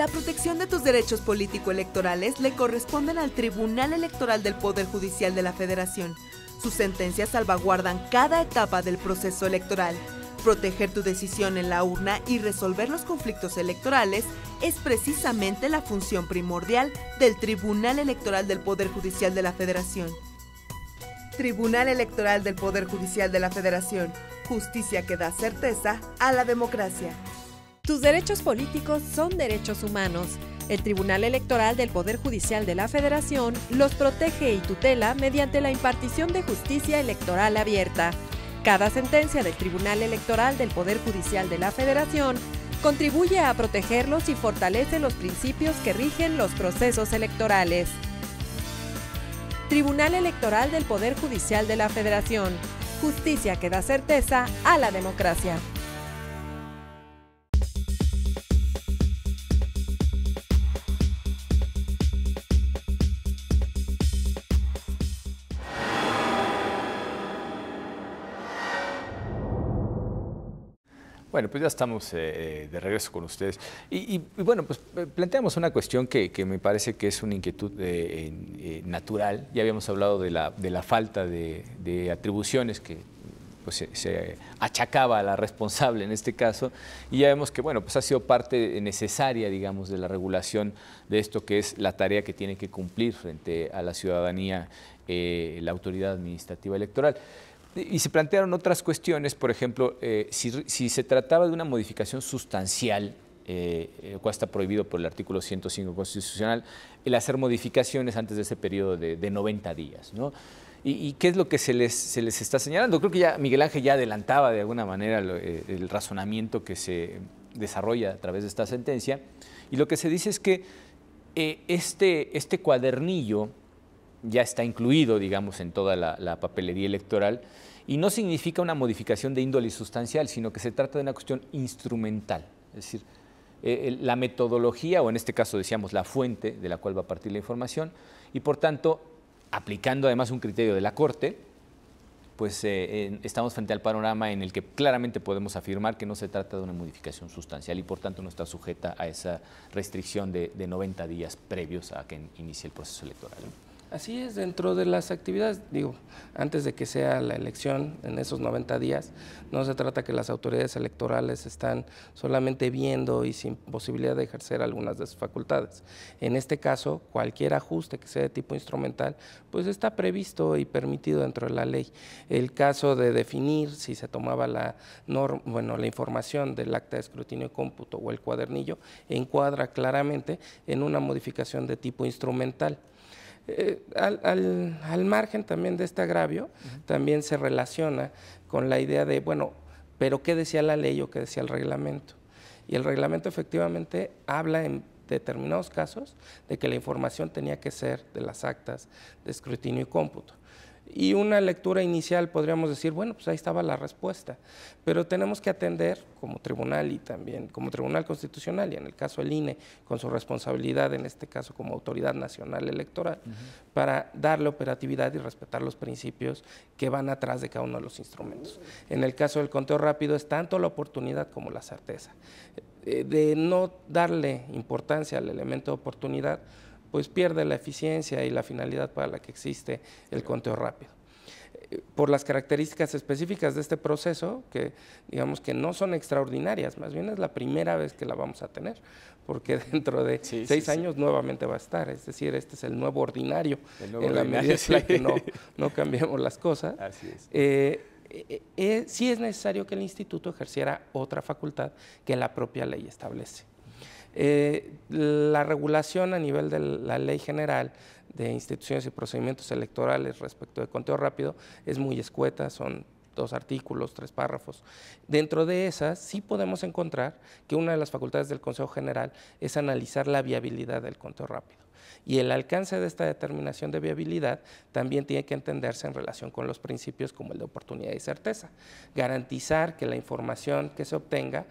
La protección de tus derechos político-electorales le corresponden al Tribunal Electoral del Poder Judicial de la Federación. Sus sentencias salvaguardan cada etapa del proceso electoral. Proteger tu decisión en la urna y resolver los conflictos electorales es precisamente la función primordial del Tribunal Electoral del Poder Judicial de la Federación. Tribunal Electoral del Poder Judicial de la Federación. Justicia que da certeza a la democracia. Sus derechos políticos son derechos humanos. El Tribunal Electoral del Poder Judicial de la Federación los protege y tutela mediante la impartición de justicia electoral abierta. Cada sentencia del Tribunal Electoral del Poder Judicial de la Federación contribuye a protegerlos y fortalece los principios que rigen los procesos electorales. Tribunal Electoral del Poder Judicial de la Federación. Justicia que da certeza a la democracia. Bueno, pues ya estamos eh, eh, de regreso con ustedes. Y, bueno, pues eh, planteamos una cuestión que, me parece que es una inquietud natural. Ya habíamos hablado de la, de la falta de, atribuciones que pues, se, se, achacaba a la responsable en este caso, y ya vemos que bueno, pues ha sido parte necesaria, digamos, de la regulación de esto que es la tarea que tiene que cumplir frente a la ciudadanía la autoridad administrativa electoral. Y se plantearon otras cuestiones, por ejemplo, eh, si, se trataba de una modificación sustancial, eh, eh, cual está prohibido por el artículo 105 constitucional, el hacer modificaciones antes de ese periodo de, 90 días. ¿Y, qué es lo que se les, está señalando? Creo que ya Miguel Ángel ya adelantaba de alguna manera el razonamiento que se desarrolla a través de esta sentencia. Y lo que se dice es que este, este cuadernillo ya está incluido, digamos, en toda la, papelería electoral y no significa una modificación de índole sustancial, sino que se trata de una cuestión instrumental, es decir, eh, la metodología, o en este caso decíamos la fuente de la cual va a partir la información, y por tanto, aplicando además un criterio de la Corte, pues eh, estamos frente al panorama en el que claramente podemos afirmar que no se trata de una modificación sustancial y por tanto no está sujeta a esa restricción de 90 días previos a que inicie el proceso electoral. Así es, dentro de las actividades, digo, antes de que sea la elección, en esos 90 días, no se trata que las autoridades electorales están solamente viendo y sin posibilidad de ejercer algunas de sus facultades. En este caso, cualquier ajuste que sea de tipo instrumental, pues está previsto y permitido dentro de la ley. El caso de definir si se tomaba la norma, bueno, la información del acta de escrutinio y cómputo o el cuadernillo, encuadra claramente en una modificación de tipo instrumental. Eh, al, margen también de este agravio, también se relaciona con la idea de, bueno, pero ¿qué decía la ley o qué decía el reglamento? Y el reglamento efectivamente habla en determinados casos de que la información tenía que ser de las actas de escrutinio y cómputo. Y una lectura inicial podríamos decir, bueno, pues ahí estaba la respuesta, pero tenemos que atender como tribunal y también como tribunal constitucional y en el caso del INE, con su responsabilidad en este caso como autoridad nacional electoral, para darle operatividad y respetar los principios que van atrás de cada uno de los instrumentos. En el caso del conteo rápido es tanto la oportunidad como la certeza. Eh, de no darle importancia al elemento de oportunidad, pues pierde la eficiencia y la finalidad para la que existe el conteo rápido eh, por las características específicas de este proceso, que digamos que no son extraordinarias, más bien es la primera vez que la vamos a tener, porque dentro de seis años nuevamente va a estar, es decir, este es el nuevo ordinario, en la medida en la que no, no cambiamos las cosas. Así eh, eh, sí es necesario que el instituto ejerciera otra facultad que la propia ley establece. Eh, la regulación a nivel de la ley general de instituciones y procedimientos electorales respecto de conteo rápido es muy escueta, son dos artículos, tres párrafos. Dentro de esas sí podemos encontrar que una de las facultades del Consejo General es analizar la viabilidad del conteo rápido. Y el alcance de esta determinación de viabilidad también tiene que entenderse en relación con los principios como el de oportunidad y certeza. Garantizar que la información que se obtenga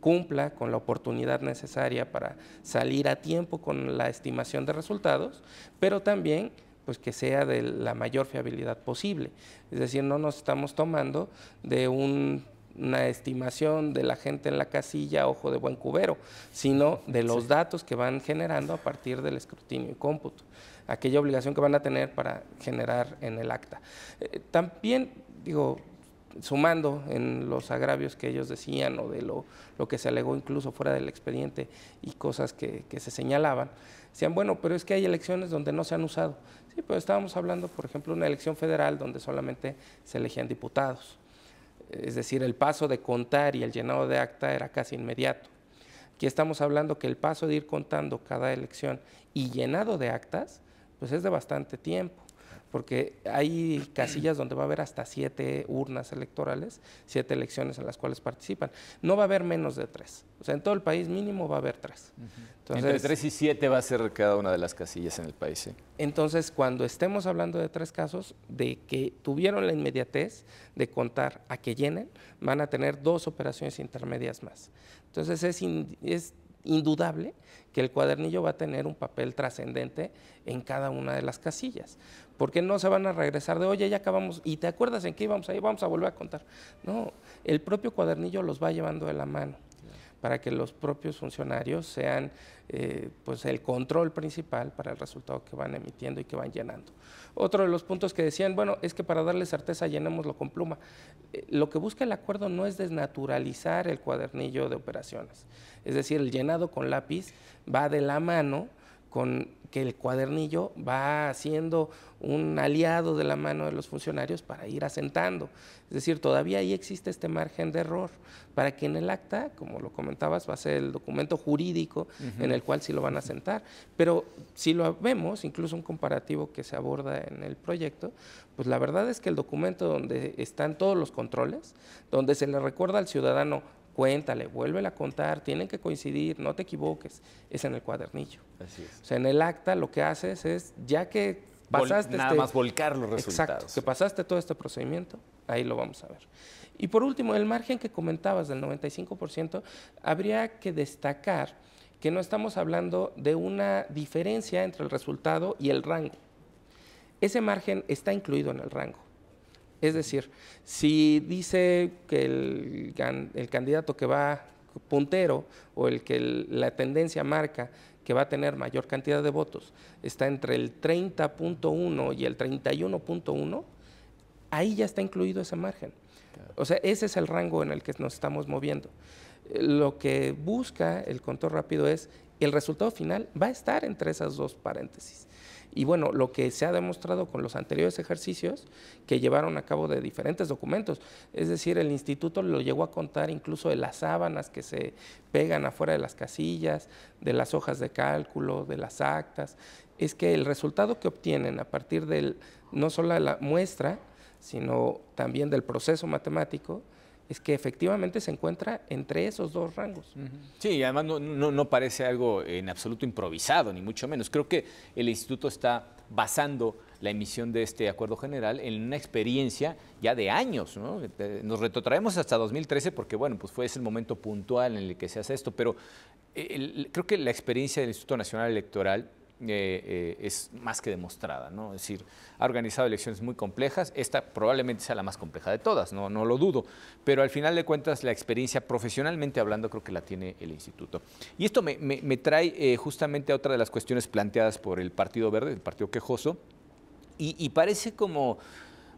cumpla con la oportunidad necesaria para salir a tiempo con la estimación de resultados, pero también pues que sea de la mayor fiabilidad posible. Es decir, no nos estamos tomando de una estimación de la gente en la casilla, ojo de buen cubero, sino de los datos que van generando a partir del escrutinio y cómputo, aquella obligación que van a tener para generar en el acta. Eh, también, digo, sumando en los agravios que ellos decían o de lo, que se alegó incluso fuera del expediente y cosas que, que, se señalaban, decían, bueno, pero es que hay elecciones donde no se han usado. Sí, pero estábamos hablando, por ejemplo, de una elección federal donde solamente se elegían diputados. Es decir, el paso de contar y el llenado de acta era casi inmediato. Aquí estamos hablando que el paso de ir contando cada elección y llenado de actas, pues es de bastante tiempo porque hay casillas donde va a haber hasta siete urnas electorales, siete elecciones en las cuales participan. No va a haber menos de tres. O sea, en todo el país mínimo va a haber tres. entonces, Entre tres y siete va a ser cada una de las casillas en el país. Entonces, cuando estemos hablando de tres casos, de que tuvieron la inmediatez de contar a que llenen, van a tener dos operaciones intermedias más. Entonces, es, es indudable que el cuadernillo va a tener un papel trascendente en cada una de las casillas porque no se van a regresar de, oye, ya acabamos, y te acuerdas en qué íbamos ahí, vamos a volver a contar. No, el propio cuadernillo los va llevando de la mano para que los propios funcionarios sean eh, pues el control principal para el resultado que van emitiendo y que van llenando. Otro de los puntos que decían, bueno, es que para darle certeza llenémoslo con pluma. Eh, lo que busca el acuerdo no es desnaturalizar el cuadernillo de operaciones, es decir, el llenado con lápiz va de la mano con que el cuadernillo va siendo un aliado de la mano de los funcionarios para ir asentando. Es decir, todavía ahí existe este margen de error para que en el acta, como lo comentabas, va a ser el documento jurídico en el cual sí lo van a asentar. Pero si lo vemos, incluso un comparativo que se aborda en el proyecto, pues la verdad es que el documento donde están todos los controles, donde se le recuerda al ciudadano cuéntale, vuélvela a contar, tienen que coincidir, no te equivoques, es en el cuadernillo. es. O sea, en el acta lo que haces es, ya que pasaste... nada este más volcar los resultados. que pasaste todo este procedimiento, ahí lo vamos a ver. Y por último, el margen que comentabas del 95%, habría que destacar que no estamos hablando de una diferencia entre el resultado y el rango. Ese margen está incluido en el rango. Es decir, si dice que el, candidato que va puntero o el que la tendencia marca que va a tener mayor cantidad de votos está entre el 30.1 y el 31.1, ahí ya está incluido ese margen. O sea, ese es el rango en el que nos estamos moviendo. Lo que busca el control rápido es el resultado final va a estar entre esas dos paréntesis. Y bueno, lo que se ha demostrado con los anteriores ejercicios que llevaron a cabo de diferentes documentos, es decir, el instituto lo llegó a contar incluso de las sábanas que se pegan afuera de las casillas, de las hojas de cálculo, de las actas, es que el resultado que obtienen a partir del, no solo de la muestra, sino también del proceso matemático, es que efectivamente se encuentra entre esos dos rangos. Sí, y además no, no, parece algo en absoluto improvisado, ni mucho menos. Creo que el instituto está basando la emisión de este acuerdo general en una experiencia ya de años. ¿no? Nos retrotraemos hasta 2013 porque, bueno, pues fue ese el momento puntual en el que se hace esto, pero creo que la experiencia del Instituto Nacional Electoral eh, eh, es más que demostrada, Es decir, ha organizado elecciones muy complejas, esta probablemente sea la más compleja de todas, no, no lo dudo, pero al final de cuentas la experiencia profesionalmente hablando creo que la tiene el instituto. Y esto me, trae eh, justamente a otra de las cuestiones planteadas por el Partido Verde, el Partido Quejoso, y, parece como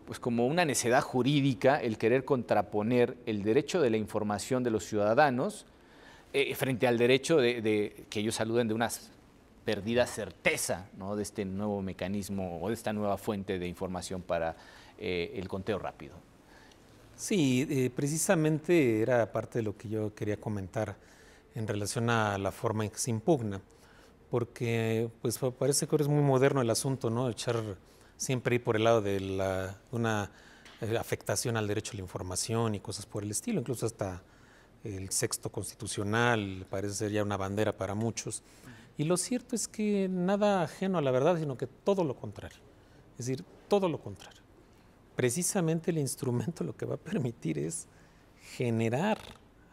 pues como una necedad jurídica el querer contraponer el derecho de la información de los ciudadanos frente al derecho de, que ellos saluden de unas perdida certeza ¿no? de este nuevo mecanismo o de esta nueva fuente de información para eh, el conteo rápido. Sí, eh, precisamente era parte de lo que yo quería comentar en relación a la forma en que se impugna, porque pues parece que es muy moderno el asunto, ¿no? Echar siempre ir por el lado de una eh, afectación al derecho a la información y cosas por el estilo, incluso hasta el sexto constitucional parece ser ya una bandera para muchos. Y lo cierto es que nada ajeno a la verdad, sino que todo lo contrario. Es decir, todo lo contrario. Precisamente el instrumento lo que va a permitir es generar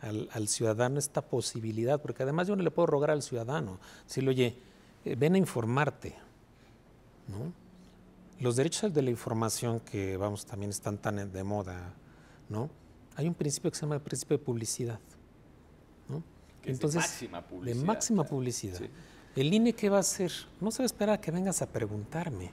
al, ciudadano esta posibilidad, porque además yo no le puedo rogar al ciudadano, decirle, oye, eh, ven a informarte. Los derechos de la información que, vamos, también están tan de moda, ¿no? Hay un principio que se llama el principio de publicidad, ¿no? Entonces, de máxima publicidad. De máxima publicidad. ¿El INE qué va a hacer? No se va a esperar a que vengas a preguntarme.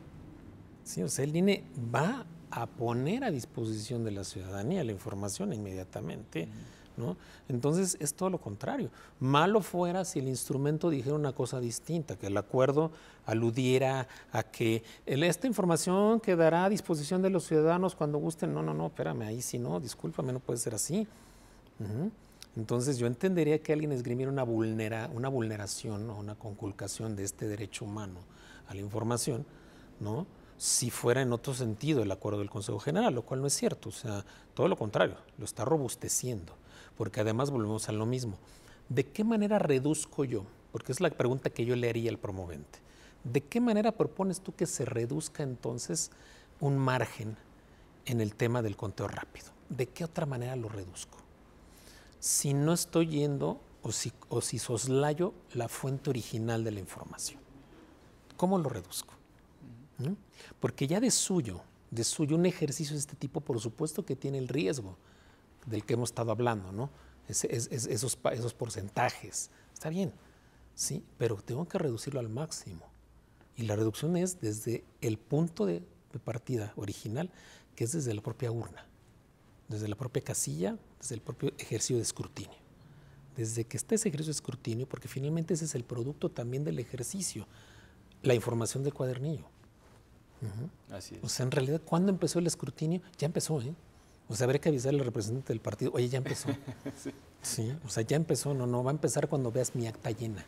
Sí, o sea, el INE va a poner a disposición de la ciudadanía la información inmediatamente. ¿no? Entonces es todo lo contrario. Malo fuera si el instrumento dijera una cosa distinta, que el acuerdo aludiera a que esta información quedará a disposición de los ciudadanos cuando gusten. No, no, no, espérame, ahí sí no, discúlpame, no puede ser así. Entonces yo entendería que alguien esgrimiera una, vulnera, una vulneración o una conculcación de este derecho humano a la información, ¿no? si fuera en otro sentido el acuerdo del Consejo General, lo cual no es cierto, o sea, todo lo contrario, lo está robusteciendo, porque además volvemos a lo mismo. ¿De qué manera reduzco yo? Porque es la pregunta que yo le haría al promovente. ¿De qué manera propones tú que se reduzca entonces un margen en el tema del conteo rápido? ¿De qué otra manera lo reduzco? si no estoy yendo o si, soslayo la fuente original de la información. ¿Cómo lo reduzco? ¿Mm? Porque ya de suyo, de suyo un ejercicio de este tipo, por supuesto que tiene el riesgo del que hemos estado hablando, ¿no? esos, porcentajes. Está bien, sí, pero tengo que reducirlo al máximo. Y la reducción es desde el punto de partida original, que es desde la propia urna, desde la propia casilla desde el propio ejercicio de escrutinio. Desde que está ese ejercicio de escrutinio, porque finalmente ese es el producto también del ejercicio, la información del cuadernillo. O sea, en realidad, ¿cuándo empezó el escrutinio? Ya empezó, ¿eh? O sea, habría que avisar al representante del partido, oye, ya empezó. sí. o sea, ya empezó, no, no, va a empezar cuando veas mi acta llena.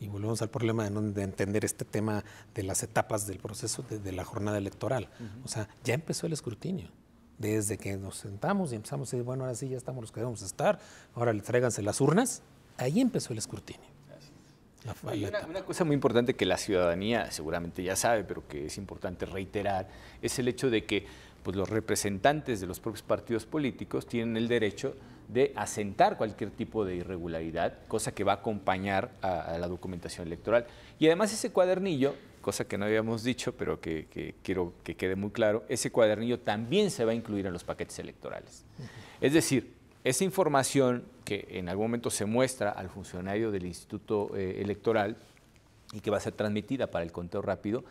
Y volvemos al problema de, no, entender este tema de las etapas del proceso de, la jornada electoral. O sea, ya empezó el escrutinio desde que nos sentamos y empezamos a decir, bueno, ahora sí ya estamos los que debemos estar, ahora le tráiganse las urnas, ahí empezó el escrutinio. una, cosa muy importante que la ciudadanía seguramente ya sabe, pero que es importante reiterar, es el hecho de que pues, los representantes de los propios partidos políticos tienen el derecho de asentar cualquier tipo de irregularidad, cosa que va a acompañar a la documentación electoral. Y además ese cuadernillo cosa que no habíamos dicho, pero que, quiero que quede muy claro, ese cuadernillo también se va a incluir en los paquetes electorales. Es decir, esa información que en algún momento se muestra al funcionario del Instituto eh, Electoral y que va a ser transmitida para el conteo rápido,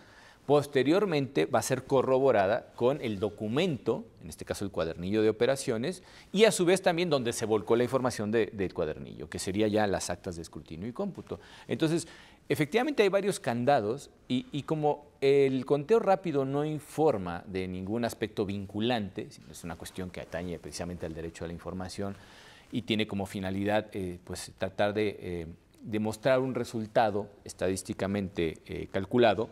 posteriormente va a ser corroborada con el documento, en este caso el cuadernillo de operaciones, y a su vez también donde se volcó la información del cuadernillo, que sería ya las actas de escrutinio y cómputo. Entonces, Efectivamente hay varios candados y, como el conteo rápido no informa de ningún aspecto vinculante, es una cuestión que atañe precisamente al derecho a la información y tiene como finalidad eh, pues, tratar de eh, demostrar un resultado estadísticamente eh, calculado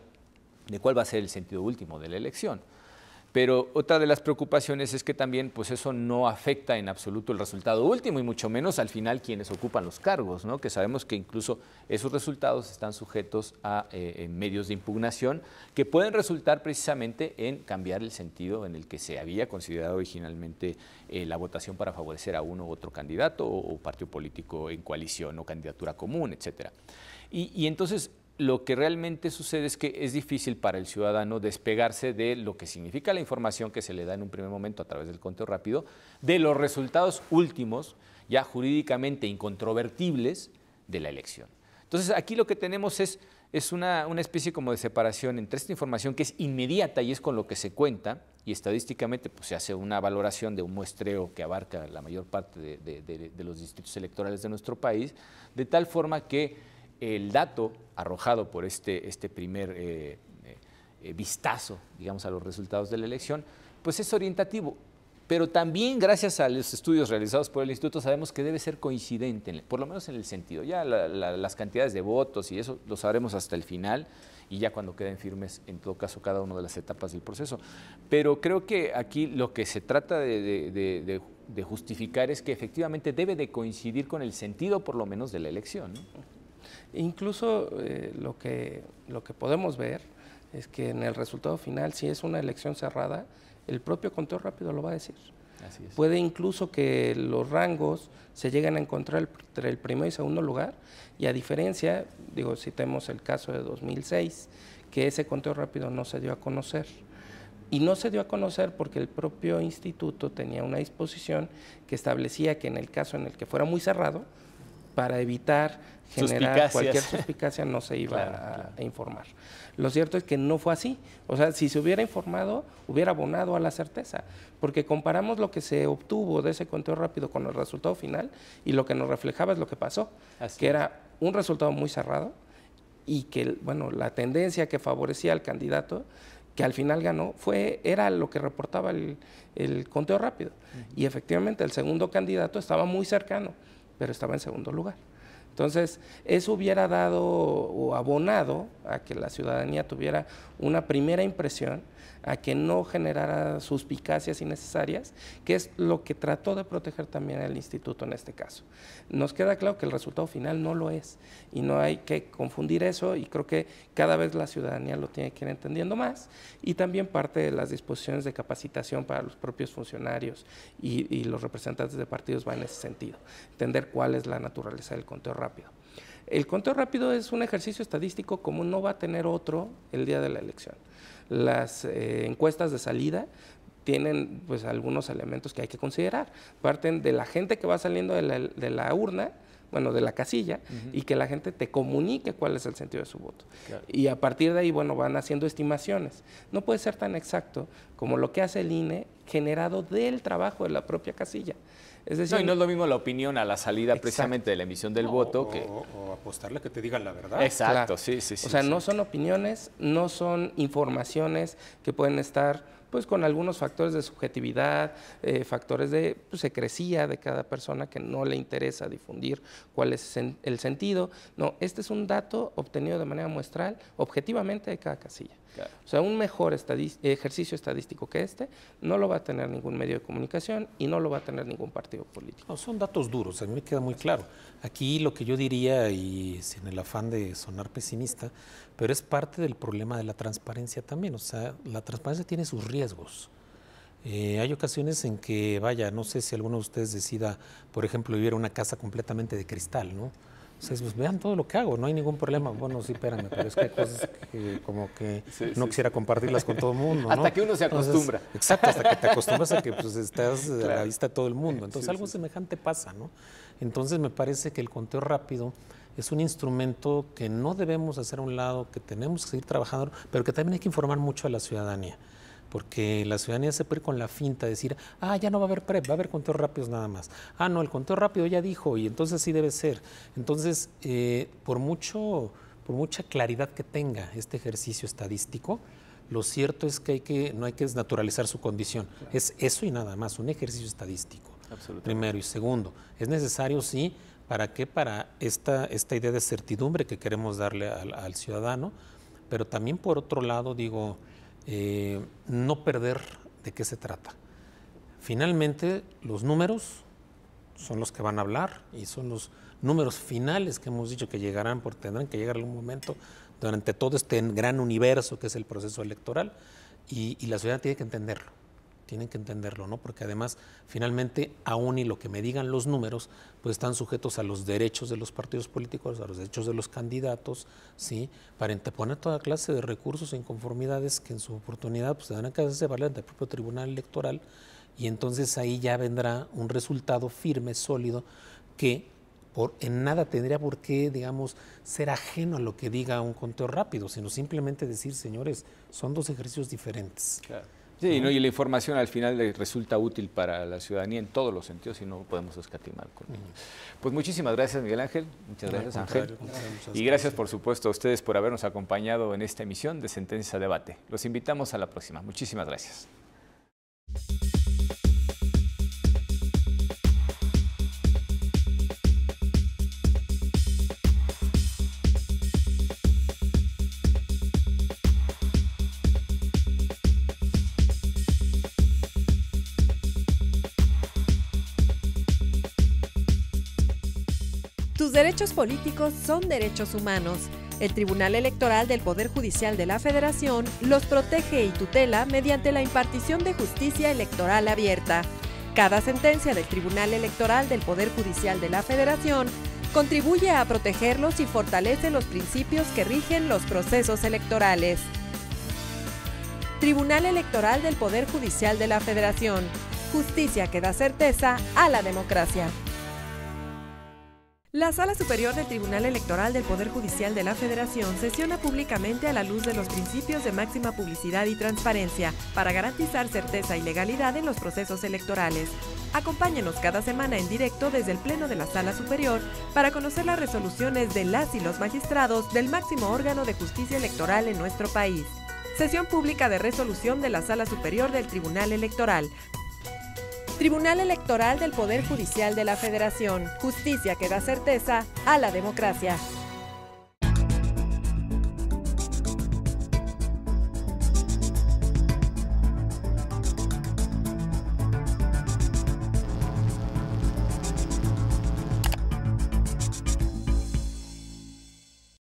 de cuál va a ser el sentido último de la elección. Pero otra de las preocupaciones es que también pues eso no afecta en absoluto el resultado último y mucho menos al final quienes ocupan los cargos, ¿no? que sabemos que incluso esos resultados están sujetos a eh, eh, medios de impugnación que pueden resultar precisamente en cambiar el sentido en el que se había considerado originalmente eh, la votación para favorecer a uno u otro candidato o, partido político en coalición o candidatura común, etcétera. y entonces lo que realmente sucede es que es difícil para el ciudadano despegarse de lo que significa la información que se le da en un primer momento a través del conteo rápido, de los resultados últimos, ya jurídicamente incontrovertibles, de la elección. Entonces, aquí lo que tenemos es, es una, especie como de separación entre esta información que es inmediata y es con lo que se cuenta, y estadísticamente pues, se hace una valoración de un muestreo que abarca la mayor parte de los distritos electorales de nuestro país, de tal forma que el dato arrojado por este, este primer eh, eh, eh, vistazo, digamos, a los resultados de la elección, pues es orientativo. Pero también, gracias a los estudios realizados por el instituto, sabemos que debe ser coincidente, por lo menos en el sentido. Ya las cantidades de votos y eso lo sabremos hasta el final y ya cuando queden firmes, en todo caso, cada una de las etapas del proceso. Pero creo que aquí lo que se trata de, justificar es que efectivamente debe de coincidir con el sentido, por lo menos, de la elección. Incluso eh, lo, que, lo que podemos ver es que en el resultado final, si es una elección cerrada, el propio conteo rápido lo va a decir. Puede incluso que los rangos se lleguen a encontrar entre el primero y segundo lugar y a diferencia, digo, citemos el caso de 2006, que ese conteo rápido no se dio a conocer. Y no se dio a conocer porque el propio instituto tenía una disposición que establecía que en el caso en el que fuera muy cerrado, para evitar generar cualquier suspicacia, no se iba a, informar. Lo cierto es que no fue así. O sea, si se hubiera informado, hubiera abonado a la certeza, porque comparamos lo que se obtuvo de ese conteo rápido con el resultado final y lo que nos reflejaba es lo que pasó, que era un resultado muy cerrado y que, bueno, la tendencia que favorecía al candidato que al final ganó, fue, era lo que reportaba el, conteo rápido. Y efectivamente el segundo candidato estaba muy cercano, pero estaba en segundo lugar. Entonces, eso hubiera dado o abonado a que la ciudadanía tuviera una primera impresión a que no generara suspicacias innecesarias, que es lo que trató de proteger también el instituto en este caso. Nos queda claro que el resultado final no lo es y no hay que confundir eso y creo que cada vez la ciudadanía lo tiene que ir entendiendo más y también parte de las disposiciones de capacitación para los propios funcionarios y, y los representantes de partidos va en ese sentido, entender cuál es la naturaleza del conteo rápido. El conteo rápido es un ejercicio estadístico como no va a tener otro el día de la elección las eh, encuestas de salida tienen pues algunos elementos que hay que considerar. Parten de la gente que va saliendo de la, urna, bueno, de la casilla, y que la gente te comunique cuál es el sentido de su voto. Y a partir de ahí, bueno, van haciendo estimaciones. No puede ser tan exacto como lo que hace el INE generado del trabajo de la propia casilla no, y no es lo mismo la opinión a la salida precisamente de la emisión del voto que... O, apostarle que te digan la verdad. Exacto, sí, sí, sí. O sea, no son opiniones, no son informaciones que pueden estar pues con algunos factores de subjetividad, eh, factores de pues, secrecía de cada persona que no le interesa difundir cuál es el sentido. No, este es un dato obtenido de manera muestral, objetivamente de cada casilla. O sea, un mejor ejercicio estadístico que este no lo va a tener ningún medio de comunicación y no lo va a tener ningún partido político. son datos duros, a mí me queda muy claro. Aquí lo que yo diría, y sin el afán de sonar pesimista, pero es parte del problema de la transparencia también. O sea, la transparencia tiene sus riesgos. Eh, hay ocasiones en que, vaya, no sé si alguno de ustedes decida, por ejemplo, vivir en una casa completamente de cristal, ¿no? Entonces, pues, vean todo lo que hago, no hay ningún problema. Bueno, sí, espérame, pero es que hay cosas que como que no quisiera compartirlas con todo el mundo. Hasta que uno se acostumbra. exacto, hasta que te acostumbras a que pues, estás a la vista de todo el mundo. Entonces algo semejante pasa, ¿no? Entonces me parece que el conteo rápido es un instrumento que no debemos hacer a un lado, que tenemos que seguir trabajando, pero que también hay que informar mucho a la ciudadanía porque la ciudadanía se puede ir con la finta, decir, ah, ya no va a haber PREP, va a haber conteos rápidos nada más. Ah, no, el conteo rápido ya dijo y entonces sí debe ser. Entonces, eh, por, mucho, por mucha claridad que tenga este ejercicio estadístico, lo cierto es que, hay que no hay que desnaturalizar su condición. Es eso y nada más, un ejercicio estadístico. Primero y segundo, es necesario, sí, ¿para qué? Para esta, esta idea de certidumbre que queremos darle al ciudadano, pero también por otro lado, digo, eh, no perder de qué se trata. Finalmente, los números son los que van a hablar y son los números finales que hemos dicho que llegarán, porque tendrán que llegar en algún momento durante todo este gran universo que es el proceso electoral y, y la ciudad tiene que entenderlo tienen que entenderlo, ¿no? Porque además, finalmente, aún y lo que me digan los números, pues están sujetos a los derechos de los partidos políticos, a los derechos de los candidatos, ¿sí? Para interponer toda clase de recursos e inconformidades que en su oportunidad pues van a hacerse valer ante el propio Tribunal Electoral y entonces ahí ya vendrá un resultado firme, sólido, que por, en nada tendría por qué, digamos, ser ajeno a lo que diga un conteo rápido, sino simplemente decir, señores, son dos ejercicios diferentes. Claro. Sí, y la información al final resulta útil para la ciudadanía en todos los sentidos y no podemos escatimar con ello. Pues muchísimas gracias, Miguel Ángel. Muchas gracias, Ángel. Y gracias, por supuesto, a ustedes por habernos acompañado en esta emisión de Sentencia Debate. Los invitamos a la próxima. Muchísimas gracias. derechos políticos son derechos humanos. El Tribunal Electoral del Poder Judicial de la Federación los protege y tutela mediante la impartición de justicia electoral abierta. Cada sentencia del Tribunal Electoral del Poder Judicial de la Federación contribuye a protegerlos y fortalece los principios que rigen los procesos electorales. Tribunal Electoral del Poder Judicial de la Federación. Justicia que da certeza a la democracia. La Sala Superior del Tribunal Electoral del Poder Judicial de la Federación sesiona públicamente a la luz de los principios de máxima publicidad y transparencia para garantizar certeza y legalidad en los procesos electorales. Acompáñenos cada semana en directo desde el Pleno de la Sala Superior para conocer las resoluciones de las y los magistrados del máximo órgano de justicia electoral en nuestro país. Sesión pública de resolución de la Sala Superior del Tribunal Electoral. Tribunal Electoral del Poder Judicial de la Federación. Justicia que da certeza a la democracia.